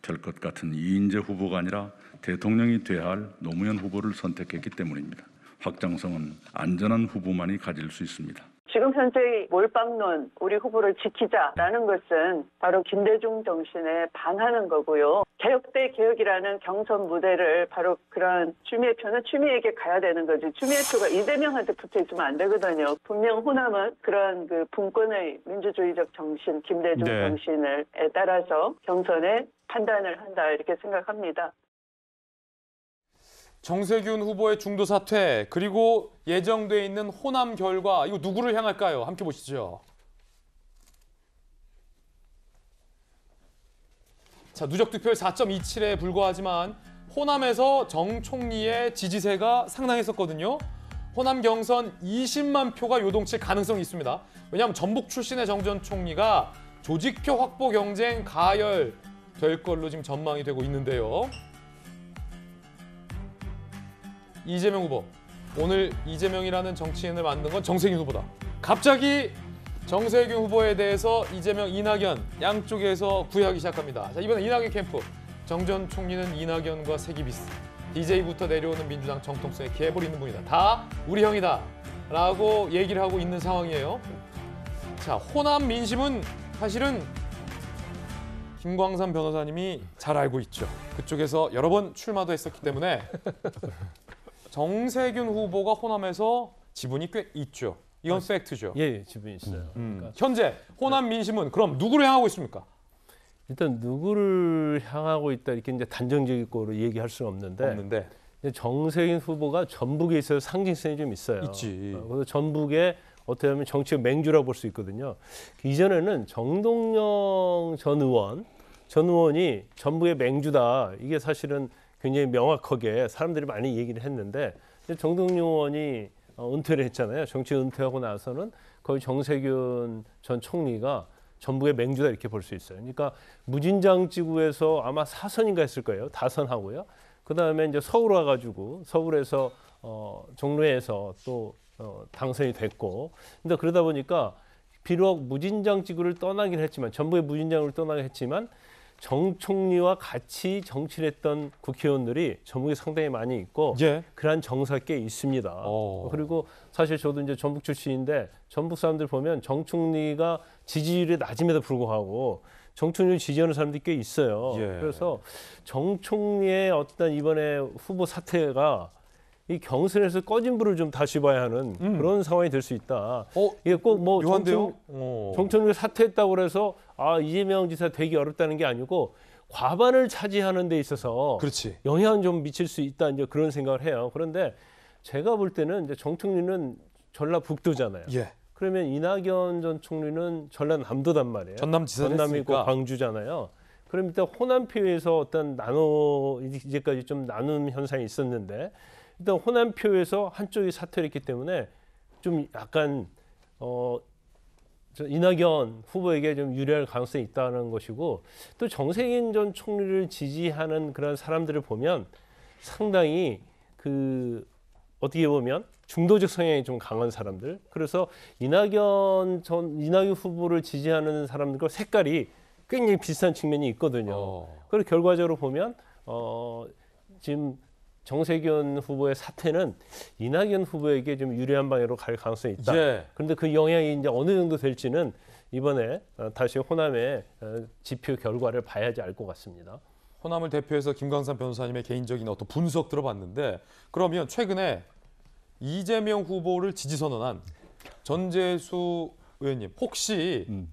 될 것 같은 이인재 후보가 아니라 대통령이 돼야 할 노무현 후보를 선택했기 때문입니다. 확장성은 안전한 후보만이 가질 수 있습니다. 지금 현재의 몰빵론 우리 후보를 지키자라는 것은 바로 김대중 정신에 반하는 거고요. 개혁 대 개혁이라는 경선 무대를 바로 그런 추미애 표는 추미애에게 가야 되는 거지. 추미애 표가 이대명한테 붙어 있으면 안 되거든요. 분명 호남은 그런 그 분권의 민주주의적 정신, 김대중 네. 정신을 따라서 경선에 판단을 한다 이렇게 생각합니다. 정세균 후보의 중도 사퇴 그리고 예정돼 있는 호남 결과 이거 누구를 향할까요? 함께 보시죠. 자 누적 득표율 4.27에 불과하지만 호남에서 정 총리의 지지세가 상당했었거든요. 호남 경선 20만 표가 요동칠 가능성이 있습니다. 왜냐하면 전북 출신의 정 전 총리가 조직표 확보 경쟁 가열 될 걸로 지금 전망이 되고 있는데요. 이재명 후보. 오늘 이재명이라는 정치인을 만든 건 정세균 후보다. 갑자기 정세균 후보에 대해서 이재명, 이낙연 양쪽에서 구애하기 시작합니다. 자, 이번에 이낙연 캠프. 정전 총리는 이낙연과 색이 비슷. DJ부터 내려오는 민주당 정통성에 개해버리는 분이다. 다 우리 형이다. 라고 얘기를 하고 있는 상황이에요. 자, 호남 민심은 사실은 김광삼 변호사님이 잘 알고 있죠. 그쪽에서 여러 번 출마도 했었기 때문에 [laughs] 정세균 후보가 호남에서 지분이 꽤 있죠. 이건 아, 팩트죠. 예, 예, 지분이 있어요. 음. 그러니까 현재 호남 네. 민심은 그럼 누구를 향하고 있습니까? 일단 누구를 향하고 있다 이렇게 이제 단정적으로 얘기할 수는 없는데, 없는데. 정세균 후보가 전북에 있어서 상징성이 좀 있어요. 있지. 어, 그래서 전북에 어떻게 보면 정치의 맹주라볼수 있거든요. 이전에는 정동영 전 의원, 전 의원이 전북의 맹주다. 이게 사실은 굉장히 명확하게 사람들이 많이 얘기를 했는데 정동용 의원이 어, 은퇴를 했잖아요. 정치 은퇴하고 나서는 거의 정세균 전 총리가 전북의 맹주다 이렇게 볼 수 있어요. 그러니까 무진장 지구에서 아마 사선인가 했을 거예요. 다선하고요. 그 다음에 이제 서울 와가지고 서울에서 어, 종로에서 또 어, 당선이 됐고. 근데 그러다 보니까 비록 무진장 지구를 떠나긴 했지만 전북의 무진장을 떠나긴 했지만 정 총리와 같이 정치를 했던 국회의원들이 전북에 상당히 많이 있고 예. 그러한 정사꽤 있습니다. 오. 어. 그리고 사실 저도 이제 전북 출신인데 전북 사람들 보면 정 총리가 지지율이 낮음에도 불구하고 정 총리를 지지하는 사람들이 꽤 있어요. 예. 그래서 정 총리의 어떤 이번에 후보 사태가 이 경선에서 꺼진 불을 좀 다시 봐야 하는 음. 그런 상황이 될 수 있다. 어, 이게 꼭뭐 정청, 정청을 사퇴했다고 그래서 아 이재명 지사 되기 어렵다는 게 아니고 과반을 차지하는 데 있어서 그렇지. 영향 좀 미칠 수 있다 이제 그런 생각을 해요. 그런데 제가 볼 때는 이제 정통리는 전라북도잖아요. 예. 그러면 이낙연 전 총리는 전라남도단 말이에요. 전남 지사 전남이고 광주잖아요. 그럼 일단 호남표에서 어떤 나눠 이제까지 좀 나눈 현상이 있었는데 일단 호남표에서 한쪽이 사퇴했기 때문에 좀 약간 어 이낙연 후보에게 좀 유리할 가능성이 있다는 것이고 또 정세균 전 총리를 지지하는 그런 사람들을 보면 상당히 그 어떻게 보면 중도적 성향이 좀 강한 사람들 그래서 이낙연 전 이낙연 후보를 지지하는 사람들과 색깔이 굉장히 비슷한 측면이 있거든요. 어. 그리고 결과적으로 보면 어 지금 정세균 후보의 사태는 이낙연 후보에게 좀 유리한 방향으로 갈 가능성이 있다. 예. 그런데 그 영향이 이제 어느 정도 될지는 이번에 어, 다시 호남의 어, 지표 결과를 봐야지 알 것 같습니다. 호남을 대표해서 김광산 변호사님의 개인적인 어떤 분석 들어봤는데 그러면 최근에 이재명 후보를 지지 선언한 전재수 의원님 혹시 음.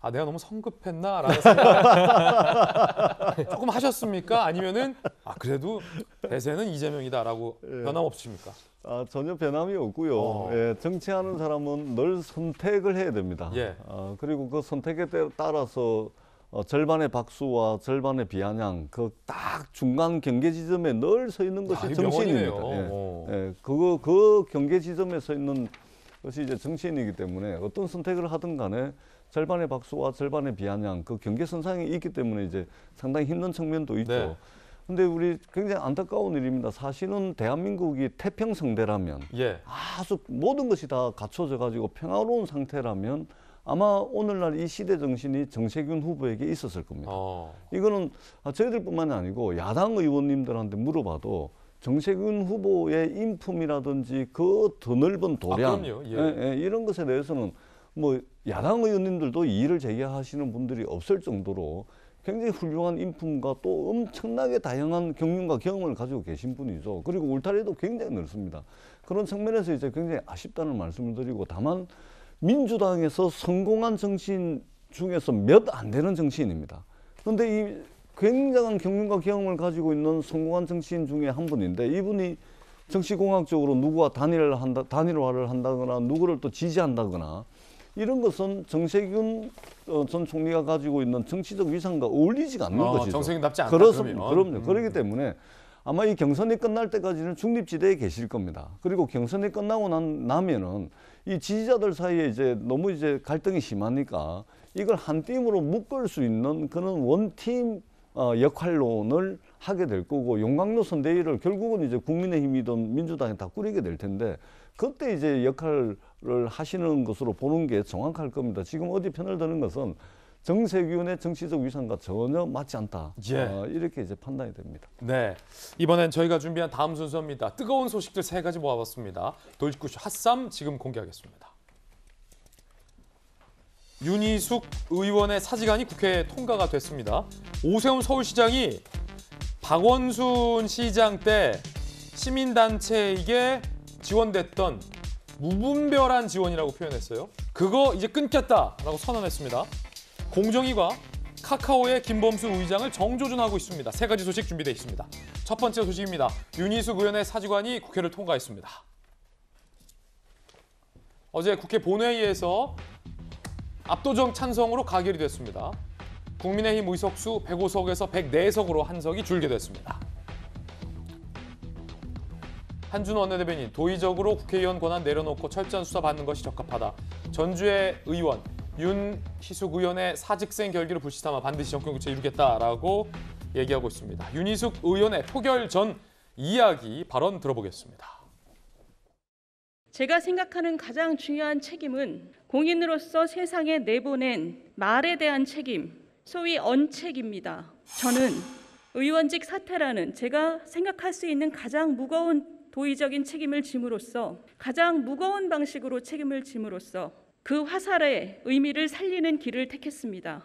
아 내가 너무 성급했나라는 생각 [laughs] 조금 하셨습니까? 아니면은 아 그래도 대세는 이재명이다라고 예. 변함없습니까? 아 전혀 변함이 없고요. 어. 예, 정치하는 사람은 늘 선택을 해야 됩니다. 예. 아, 그리고 그 선택에 따라서 어, 절반의 박수와 절반의 비아냥 그 딱 중간 경계 지점에 늘 서 있는 것이 야, 정신입니다. 예. 어. 예, 그거 그 경계 지점에 서 있는 것이 이제 정신이기 때문에 어떤 선택을 하든 간에 절반의 박수와 절반의 비아냥 그경계선상에 있기 때문에 이제 상당히 힘든 측면도 있죠. 네. 근데 우리 굉장히 안타까운 일입니다. 사실은 대한민국이 태평성대라면 예. 아주 모든 것이 다 갖춰져 가지고 평화로운 상태라면 아마 오늘날 이 시대 정신이 정세균 후보에게 있었을 겁니다. 어. 이거는 저희들뿐만이 아니고 야당 의원님들한테 물어봐도 정세균 후보의 인품이라든지 그 더 넓은 도량 아, 예. 예. 예, 이런 것에 대해서는 뭐 야당 의원님들도 이의를 제기하시는 분들이 없을 정도로 굉장히 훌륭한 인품과 또 엄청나게 다양한 경륜과 경험을 가지고 계신 분이죠. 그리고 울타리도 굉장히 넓습니다. 그런 측면에서 이제 굉장히 아쉽다는 말씀을 드리고 다만 민주당에서 성공한 정치인 중에서 몇 안 되는 정치인입니다. 그런데 이 굉장한 경륜과 경험을 가지고 있는 성공한 정치인 중에 한 분인데 이분이 정치공학적으로 누구와 단일화를 한다, 단일화를 한다거나 누구를 또 지지한다거나 이런 것은 정세균 어, 전 총리가 가지고 있는 정치적 위상과 어울리지가 않는 어, 것이죠. 정세균답지 않다. 그렇습니다. 그러면. 그럼요. 음. 그렇기 때문에 아마 이 경선이 끝날 때까지는 중립지대에 계실 겁니다. 그리고 경선이 끝나고 난, 나면은 이 지지자들 사이에 이제 너무 이제 갈등이 심하니까 이걸 한 팀으로 묶을 수 있는 그런 원팀 어, 역할론을 하게 될 거고 용광로 선대위를 결국은 이제 국민의힘이든 민주당이 다 꾸리게 될 텐데 그때 이제 역할 를 하시는 것으로 보는 게 정확할 겁니다. 지금 어디 편을 드는 것은 정세균의 정치적 위상과 전혀 맞지 않다. 예. 어, 이렇게 이제 판단이 됩니다. 네. 이번엔 저희가 준비한 다음 순서입니다. 뜨거운 소식들 세 가지 모아봤습니다. 돌직구쇼 핫쌈 지금 공개하겠습니다. 윤희숙 의원의 사직안이 국회에 통과가 됐습니다. 오세훈 서울시장이 박원순 시장 때 시민단체에게 지원됐던 무분별한 지원이라고 표현했어요. 그거 이제 끊겼다라고 선언했습니다. 공정위가 카카오의 김범수 의장을 정조준하고 있습니다. 세 가지 소식 준비돼 있습니다. 첫 번째 소식입니다. 윤희숙 의원의 사직안이 국회를 통과했습니다. 어제 국회 본회의에서 압도적 찬성으로 가결이 됐습니다. 국민의힘 의석수 105석에서 104석으로 한 석이 줄게 됐습니다. 한준 원내대변인 도의적으로 국회의원 권한 내려놓고 철저한 수사 받는 것이 적합하다. 전주의 의원 윤희숙 의원의 사직생 결기를 불씨삼아 반드시 정권교체 이루겠다라고 얘기하고 있습니다. 윤희숙 의원의 포결 전 이야기 발언 들어보겠습니다. 제가 생각하는 가장 중요한 책임은 공인으로서 세상에 내보낸 말에 대한 책임, 소위 언책입니다. 저는 의원직 사퇴라는 제가 생각할 수 있는 가장 무거운 도의적인 책임을 짐으로써 가장 무거운 방식으로 책임을 짐으로써 그 화살의 의미를 살리는 길을 택했습니다.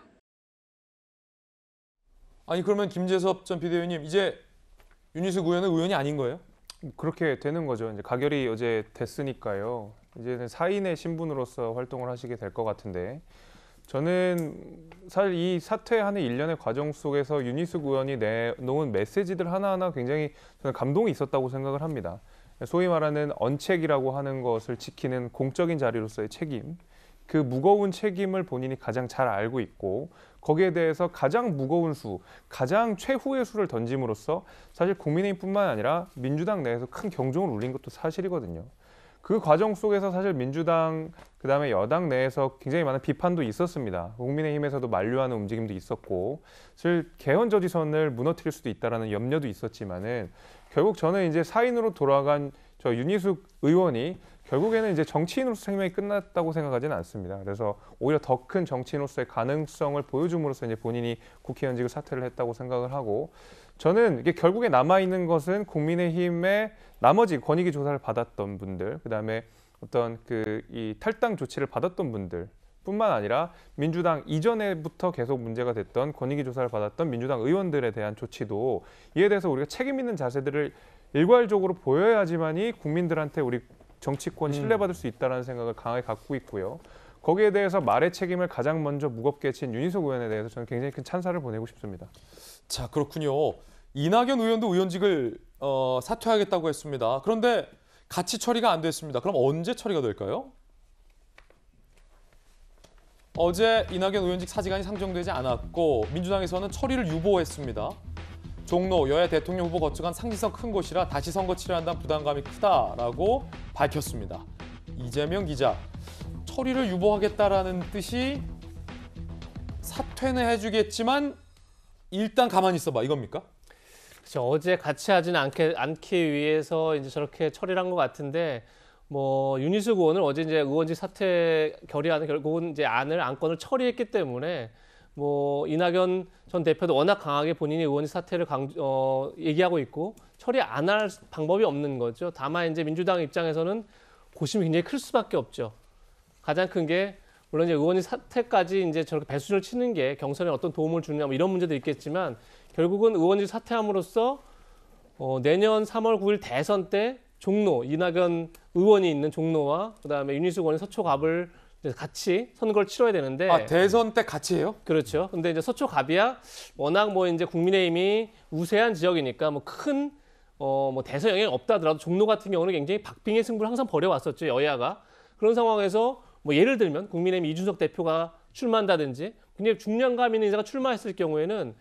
아니 그러면 김재섭 전 비대위원님 이제 윤희숙 의원은 의원이 아닌 거예요? 그렇게 되는 거죠. 이제 가결이 어제 됐으니까요. 이제는 사인의 신분으로서 활동을 하시게 될 것 같은데 저는 사실 이 사퇴하는 일련의 과정 속에서 유니숙 의원이 내놓은 메시지들 하나하나 굉장히 저는 감동이 있었다고 생각을 합니다. 소위 말하는 언책이라고 하는 것을 지키는 공적인 자리로서의 책임, 그 무거운 책임을 본인이 가장 잘 알고 있고 거기에 대해서 가장 무거운 수, 가장 최후의 수를 던짐으로써 사실 국민의힘뿐만 아니라 민주당 내에서 큰 경종을 울린 것도 사실이거든요. 그 과정 속에서 사실 민주당 그다음에 여당 내에서 굉장히 많은 비판도 있었습니다. 국민의힘에서도 만류하는 움직임도 있었고 사실 개헌 저지선을 무너뜨릴 수도 있다라는 염려도 있었지만은 결국 저는 이제 사인으로 돌아간 저 윤희숙 의원이 결국에는 이제 정치인으로서 생명이 끝났다고 생각하지는 않습니다. 그래서 오히려 더 큰 정치인으로서의 가능성을 보여줌으로써 이제 본인이 국회의원직을 사퇴를 했다고 생각을 하고 저는 이게 결국에 남아 있는 것은 국민의힘의 나머지 권익위 조사를 받았던 분들, 그다음에 어떤 그 이 탈당 조치를 받았던 분들 뿐만 아니라 민주당 이전에부터 계속 문제가 됐던 권익위 조사를 받았던 민주당 의원들에 대한 조치도 이에 대해서 우리가 책임 있는 자세들을 일괄적으로 보여야지만이 국민들한테 우리 정치권 음. 신뢰받을 수 있다는 생각을 강하게 갖고 있고요. 거기에 대해서 말의 책임을 가장 먼저 무겁게 친 윤희석 의원에 대해서 저는 굉장히 큰 찬사를 보내고 싶습니다. 자 그렇군요. 이낙연 의원도 의원직을 어, 사퇴하겠다고 했습니다. 그런데 같이 처리가 안 됐습니다. 그럼 언제 처리가 될까요? 어제 이낙연 의원직 사직안이 상정되지 않았고 민주당에서는 처리를 유보했습니다. 종로 여야 대통령 후보 거쳐간 상징성 큰 곳이라 다시 선거 치료한다는 부담감이 크다라고 밝혔습니다. 이재명 기자, 처리를 유보하겠다라는 뜻이 사퇴는 해주겠지만 일단 가만히 있어봐 이겁니까? 그렇죠. 어제 같이 하지 않게, 않기 위해서 이제 저렇게 처리를 것 같은데 뭐 윤희숙 의원을 어제 이제 의원직 사퇴 결의안을 결국은 이제 안을 안건을 처리했기 때문에 뭐 이낙연 전 대표도 워낙 강하게 본인이 의원직 사퇴를 강, 어, 얘기하고 있고 처리 안 할 방법이 없는 거죠. 다만 이제 민주당 입장에서는 고심이 굉장히 클 수밖에 없죠. 가장 큰게 물론 이제 의원이 사퇴까지 이제 저렇게 배수를 치는 게 경선에 어떤 도움을 주느냐 뭐 이런 문제도 있겠지만 결국은 의원이 사퇴함으로써 어, 내년 3월 9일 대선 때 종로 이낙연 의원이 있는 종로와 그다음에 윤희수 의원이 서초갑을 같이 선거를 치러야 되는데 아 대선 때 같이 해요? 그렇죠. 근데 이제 서초갑이야 워낙 뭐 이제 국민의힘이 우세한 지역이니까 뭐큰 어, 뭐대서 영향이 없다더라도 종로 같은 경우는 굉장히 박빙의 승부를 항상 벌여왔었죠 여야가 그런 상황에서 뭐 예를 들면 국민의힘 이준석 대표가 출마한다든지 굉장히 중량감 있는 인사가 출마했을 경우에는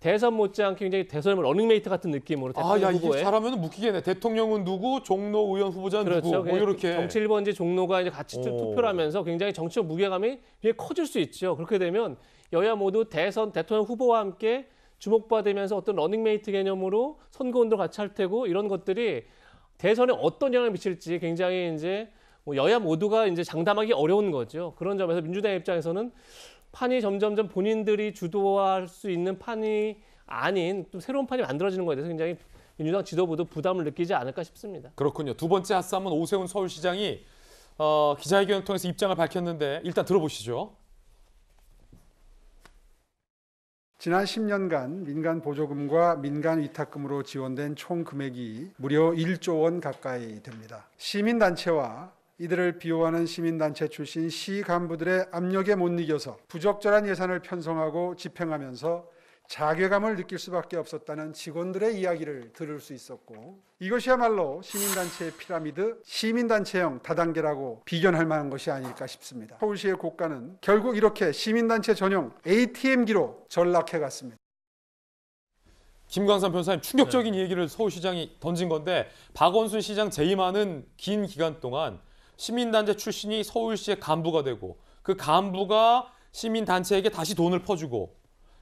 대선 못지않게 굉장히 대선을 런닝메이트 같은 느낌으로 대통령 아, 야, 후보 잘하면 묶이겠네. 대통령은 누구, 종로 의원 후보자는 그렇죠. 누구, 뭐 이렇게 정치 1번지 종로가 이제 같이 오. 투표를 하면서 굉장히 정치적 무게감이 굉장히 커질 수 있죠. 그렇게 되면 여야 모두 대선 대통령 후보와 함께 주목받으면서 어떤 러닝메이트 개념으로 선거운동 을 같이 할 테고 이런 것들이 대선에 어떤 영향을 미칠지 굉장히 이제 뭐 여야 모두가 이제 장담하기 어려운 거죠. 그런 점에서 민주당 입장에서는 판이 점점점 본인들이 주도할 수 있는 판이 아닌 또 새로운 판이 만들어지는 것에 대해서 굉장히 민주당 지도부도 부담을 느끼지 않을까 싶습니다. 그렇군요. 두 번째 핫싸은 오세훈 서울시장이 어, 기자회견을 통해서 입장을 밝혔는데 일단 들어보시죠. 지난 10년간 민간 보조금과 민간 위탁금으로 지원된 총 금액이 무려 1조 원 가까이 됩니다. 시민단체와 이들을 비호하는 시민단체 출신 시 간부들의 압력에 못 이겨서 부적절한 예산을 편성하고 집행하면서 자괴감을 느낄 수밖에 없었다는 직원들의 이야기를 들을 수 있었고 이것이야말로 시민단체의 피라미드 시민단체형 다단계라고 비견할 만한 것이 아닐까 싶습니다. 서울시의 고가는 결국 이렇게 시민단체 전용 ATM기로 전락해 갔습니다. 김광삼 변사님 호 충격적인 네. 얘기를 서울시장이 던진 건데 박원순 시장 재임하는 긴 기간 동안 시민단체 출신이 서울시의 간부가 되고 그 간부가 시민단체에게 다시 돈을 퍼주고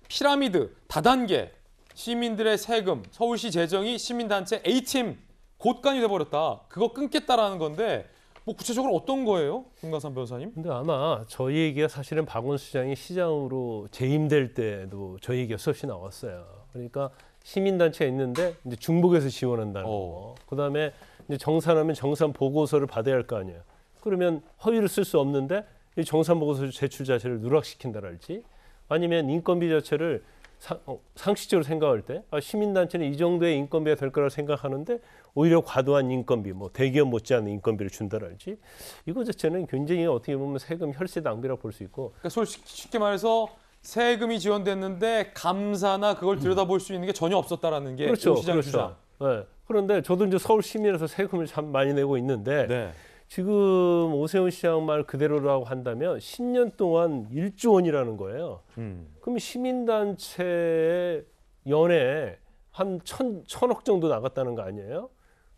피라미드 다단계 시민들의 세금 서울시 재정이 시민단체 ATM 곳간이 돼버렸다. 그거 끊겠다라는 건데 뭐 구체적으로 어떤 거예요, 김가산 변호사님? 근데 아마 저희 얘기가 사실은 박원수 시장이 시장으로 재임될 때도 저희 얘기가 수없이 나왔어요. 그러니까 시민단체가 있는데 이제 중복해서 지원한다는 어. 거. 그다음에 이제 정산하면 정산 보고서를 받아야 할 거 아니에요. 그러면 허위를 쓸 수 없는데 이 정산 보고서 제출 자체를 누락시킨다랄지 아니면 인건비 자체를 사, 어, 상식적으로 생각할 때 아, 시민단체는 이 정도의 인건비가 될 거라 고 생각하는데 오히려 과도한 인건비, 뭐 대기업 못지않은 인건비를 준다랄지 이거 자체는 굉장히 어떻게 보면 세금 혈세 낭비라고 볼 수 있고 그러니까 솔직히 쉽게 말해서 세금이 지원됐는데 감사나 그걸 들여다볼 수 있는 게 전혀 없었다라는 게 그렇죠, 시장 그렇죠. 주장. 네. 그런데 저도 이제 서울 시민에서 세금을 참 많이 내고 있는데 네. 지금 오세훈 시장 말 그대로라고 한다면 10년 동안 1조 원이라는 거예요. 음. 그럼 시민단체의 연에 한 천, 천억 정도 나갔다는 거 아니에요?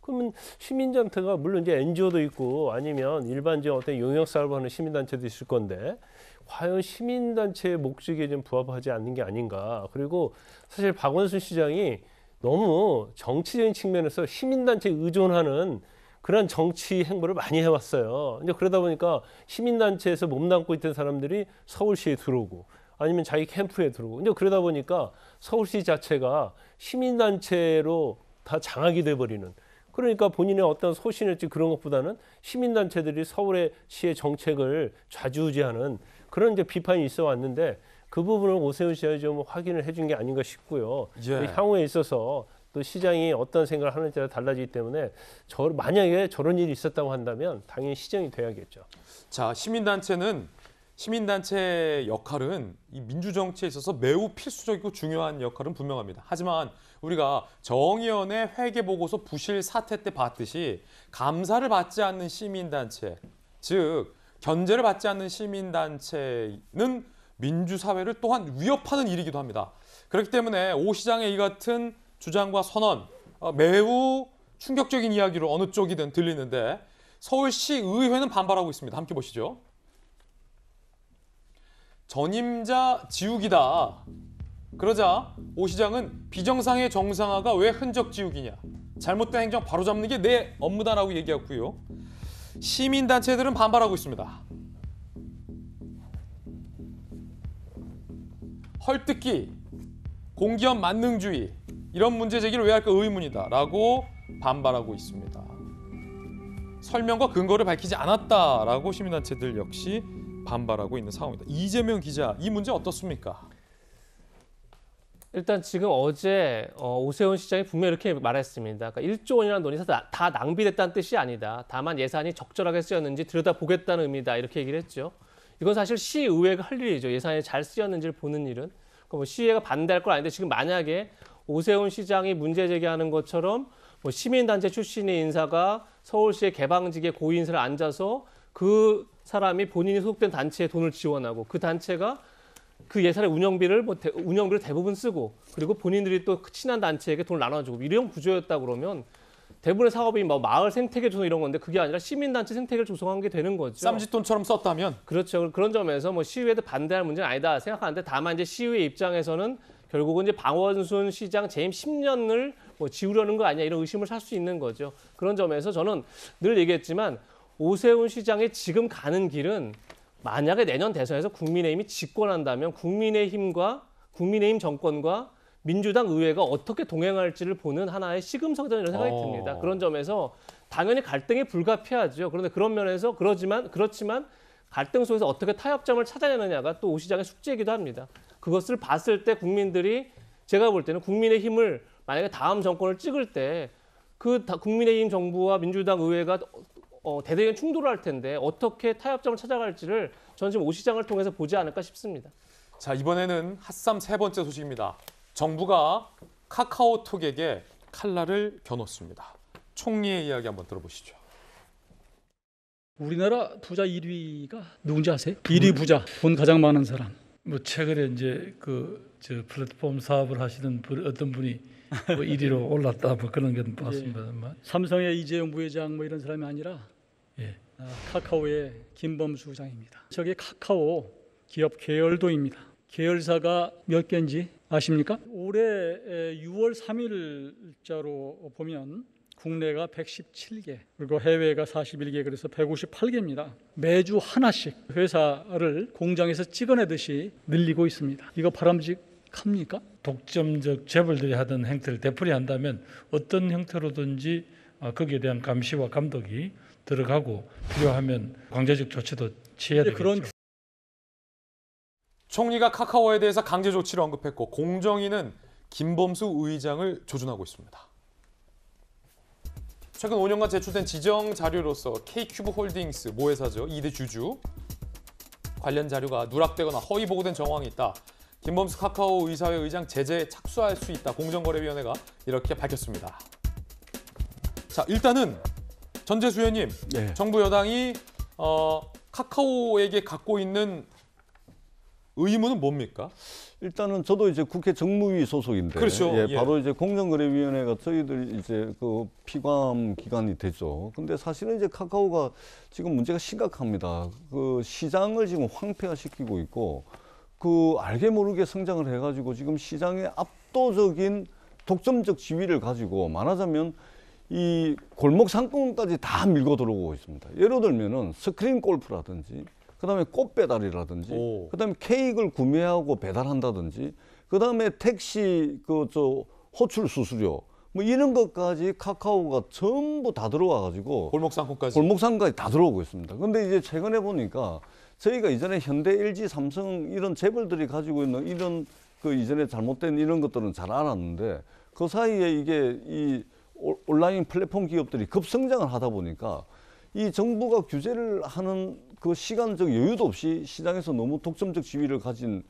그러면 시민단체가 물론 이제 NGO도 있고 아니면 일반적인 어떤 용역 사업을 하는 시민단체도 있을 건데 과연 시민단체의 목적에 좀 부합하지 않는 게 아닌가. 그리고 사실 박원순 시장이 너무 정치적인 측면에서 시민단체에 의존하는 그런 정치 행보를 많이 해왔어요. 이제 그러다 보니까 시민단체에서 몸담고 있던 사람들이 서울시에 들어오고 아니면 자기 캠프에 들어오고 이제 그러다 보니까 서울시 자체가 시민단체로 다 장악이 돼버리는 그러니까 본인의 어떤 소신일지 그런 것보다는 시민단체들이 서울의 시의 정책을 좌지우지하는 그런 이제 비판이 있어 왔는데 그 부분을 오세훈 씨가 좀 확인을 해준 게 아닌가 싶고요. 예. 향후에 있어서 또 시장이 어떤 생각을 하는지에 달라지기 때문에 저, 만약에 저런 일이 있었다고 한다면 당연히 시정이 돼야겠죠. 자 시민단체는 시민단체의 역할은 이 민주정치에 있어서 매우 필수적이고 중요한 역할은 분명합니다. 하지만 우리가 정의연의 회계보고서 부실 사태 때 봤듯이 감사를 받지 않는 시민단체, 즉 견제를 받지 않는 시민단체는 민주사회를 또한 위협하는 일이기도 합니다. 그렇기 때문에 오 시장의 이 같은 주장과 선언 어, 매우 충격적인 이야기로 어느 쪽이든 들리는데 서울시 의회는 반발하고 있습니다. 함께 보시죠. 전임자 지우기다. 그러자 오 시장은 비정상의 정상화가 왜 흔적 지우기냐. 잘못된 행정 바로잡는 게 내 업무다라고 얘기했고요. 시민단체들은 반발하고 있습니다. 헐뜯기, 공기업 만능주의 이런 문제 제기를 왜 할까 의문이다 라고 반발하고 있습니다. 설명과 근거를 밝히지 않았다라고 시민단체들 역시 반발하고 있는 상황입니다. 이재명 기자, 이 문제 어떻습니까? 일단 지금 어제 어, 오세훈 시장이 분명히 이렇게 말했습니다. 그러니까 1조 원이라는 돈이 다 낭비됐다는 뜻이 아니다. 다만 예산이 적절하게 쓰였는지 들여다보겠다는 의미다. 이렇게 얘기를 했죠. 이건 사실 시의회가 할 일이죠. 예산이 잘 쓰였는지를 보는 일은. 그러니까 뭐 시의회가 반대할 건 아닌데 지금 만약에 오세훈 시장이 문제 제기하는 것처럼 뭐 시민단체 출신의 인사가 서울시의 개방직에 고인사를 앉아서 그 사람이 본인이 소속된 단체에 돈을 지원하고 그 단체가 그 예산의 운영비를 뭐 대, 운영비를 대부분 쓰고 그리고 본인들이 또 친한 단체에게 돈을 나눠주고 이런 구조였다 그러면 대부분의 사업이 뭐 마을 생태계 조성 이런 건데 그게 아니라 시민단체 생태계를 조성한 게 되는 거죠. 쌈짓돈처럼 썼다면? 그렇죠. 그런 점에서 뭐 시위에 반대할 문제는 아니다 생각하는데 다만 이제 시위의 입장에서는 결국은 이제 방원순 시장 재임 10년을 뭐 지우려는 거 아니냐 이런 의심을 살 수 있는 거죠. 그런 점에서 저는 늘 얘기했지만 오세훈 시장의 지금 가는 길은 만약에 내년 대선에서 국민의힘이 집권한다면 국민의힘과 국민의힘 정권과 민주당 의회가 어떻게 동행할지를 보는 하나의 시금석이라는 전 생각이 어. 듭니다. 그런 점에서 당연히 갈등이 불가피하죠. 그런데 그런 면에서 그러지만 그렇지만 갈등 속에서 어떻게 타협점을 찾아내느냐가 또 오 시장의 숙제이기도 합니다. 그것을 봤을 때 국민들이 제가 볼 때는 국민의 힘을 만약에 다음 정권을 찍을 때 그 국민의힘 정부와 민주당 의회가 어, 대대적인 충돌을 할 텐데 어떻게 타협점을 찾아갈지를 저는 지금 오 시장을 통해서 보지 않을까 싶습니다. 자 이번에는 핫삼 세 번째 소식입니다. 정부가 카카오톡에게 칼날을 겨눴습니다. 총리의 이야기 한번 들어보시죠. 우리나라 부자 1위가 누군지 아세요? 1위 부자, 돈 가장 많은 사람. 뭐 최근에 이제 그 저 플랫폼 사업을 하시는 어떤 분이 뭐 1위로 [laughs] 예. 올랐다 뭐 그런 건 봤습니다. 예. 삼성의 이재용 부회장 뭐 이런 사람이 아니라 예. 아, 카카오의 김범수 장입니다 저게 카카오 기업 계열도입니다. 계열사가 몇 개인지 아십니까? 올해 6월 3일자로 보면 국내가 117개 그리고 해외가 41개 그래서 158개입니다. 매주 하나씩 회사를 공장에서 찍어내듯이 늘리고 있습니다. 이거 바람직합니까? 독점적 재벌들이 하던 행태를 되풀이한다면 어떤 형태로든지 아, 거기에 대한 감시와 감독이 들어가고 필요하면 강제적 조치도 취해야 되겠죠. 총리가 카카오에 대해서 강제 조치를 언급했고 공정위는 김범수 의장을 조준하고 있습니다. 최근 5년간 제출된 지정 자료로서 K큐브 홀딩스 모회사죠. 2대 주주 관련 자료가 누락되거나 허위 보고된 정황이 있다. 김범수 카카오 의사회 의장 제재에 착수할 수 있다. 공정거래위원회가 이렇게 밝혔습니다. 자, 일단은 전재수 의원님, 네. 정부 여당이 어, 카카오에게 갖고 있는 의무는 뭡니까? 일단은 저도 이제 국회 정무위 소속인데 그렇죠. 예, 예. 바로 이제 공정거래위원회가 저희들 이제 그 피감 기관이 되죠. 근데 사실은 이제 카카오가 지금 문제가 심각합니다. 그 시장을 지금 황폐화시키고 있고 그 알게 모르게 성장을 해가지고 지금 시장의 압도적인 독점적 지위를 가지고 말하자면 이 골목 상권까지 다 밀고 들어오고 있습니다. 예를 들면은 스크린 골프라든지 그다음에 꽃 배달이라든지 오. 그다음에 케이크를 구매하고 배달한다든지 그다음에 택시 그 저 호출 수수료 뭐 이런 것까지 카카오가 전부 다 들어와 가지고 골목 상권까지 골목 상권까지 다 들어오고 있습니다. 근데 이제 최근에 보니까 저희가 이전에 현대, LG, 삼성 이런 재벌들이 가지고 있는 이런 그 이전에 잘못된 이런 것들은 잘 알았는데 그 사이에 이게 이 온라인 플랫폼 기업들이 급성장을 하다 보니까 이 정부가 규제를 하는 그 시간적 여유도 없이 시장에서 너무 독점적 지위를 가진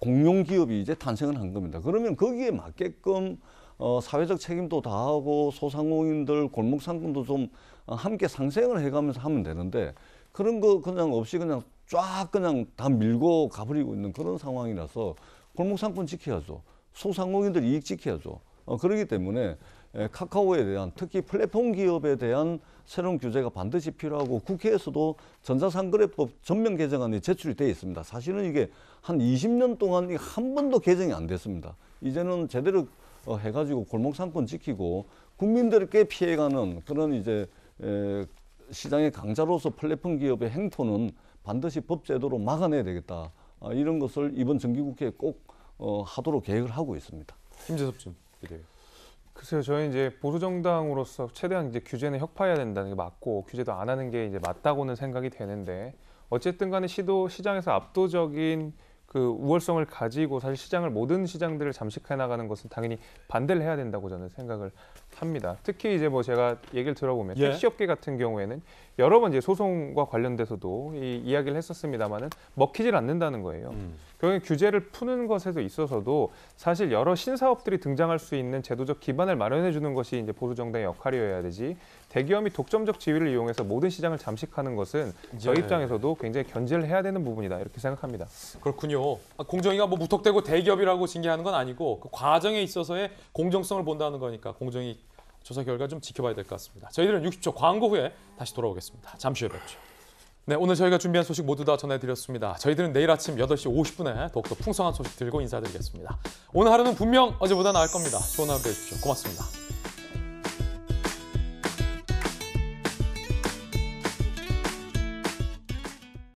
공룡 기업이 이제 탄생을 한 겁니다. 그러면 거기에 맞게끔 어, 사회적 책임도 다하고 소상공인들 골목 상권도 좀 어, 함께 상생을 해가면서 하면 되는데 그런 거 그냥 없이 그냥 쫙 그냥 다 밀고 가버리고 있는 그런 상황이라서 골목 상권 지켜야죠. 소상공인들 이익 지켜야죠. 어, 그러기 때문에 예, 카카오에 대한 특히 플랫폼 기업에 대한 새로운 규제가 반드시 필요하고 국회에서도 전자상거래법 전면 개정안이 제출되어 있습니다. 사실은 이게 한 20년 동안 한 번도 개정이 안 됐습니다. 이제는 제대로 어, 해가지고 골목상권 지키고 국민들께 피해가는 그런 이제 시장의 강자로서 플랫폼 기업의 행포는 반드시 법제도로 막아내야 되겠다. 아, 이런 것을 이번 정기국회에 꼭 어, 하도록 계획을 하고 있습니다. 김재섭 전 글쎄요, 저희 이제 보수 정당으로서 최대한 이제 규제는 혁파해야 된다는 게 맞고 규제도 안 하는 게 이제 맞다고는 생각이 되는데 어쨌든간에 시도 시장에서 압도적인 그 우월성을 가지고 사실 시장을 모든 시장들을 잠식해 나가는 것은 당연히 반대를 해야 된다고 저는 생각을 합니다 특히 이제 뭐 제가 얘기를 들어보면 예. 택시업계 같은 경우에는 여러 번 이제 소송과 관련돼서도 이 이야기를 했었습니다만은 먹히질 않는다는 거예요. 음. 결국 규제를 푸는 것에도 있어서도 사실 여러 신사업들이 등장할 수 있는 제도적 기반을 마련해 주는 것이 이제 보수 정당의 역할이어야 되지 대기업이 독점적 지위를 이용해서 모든 시장을 잠식하는 것은 저희 입장에서도 굉장히 견제를 해야 되는 부분이다 이렇게 생각합니다. 그렇군요. 아, 공정위가 뭐 무턱대고 대기업이라고 징계하는 건 아니고 그 과정에 있어서의 공정성을 본다는 거니까 공정위 조사 결과 좀 지켜봐야 될 것 같습니다. 저희들은 60초 광고 후에 다시 돌아오겠습니다. 잠시 후에 뵙죠. 네, 오늘 저희가 준비한 소식 모두 다 전해드렸습니다. 저희들은 내일 아침 8시 50분에 더욱더 풍성한 소식 들고 인사드리겠습니다. 오늘 하루는 분명 어제보다 나을 겁니다. 좋은 하루 되십시오. 고맙습니다.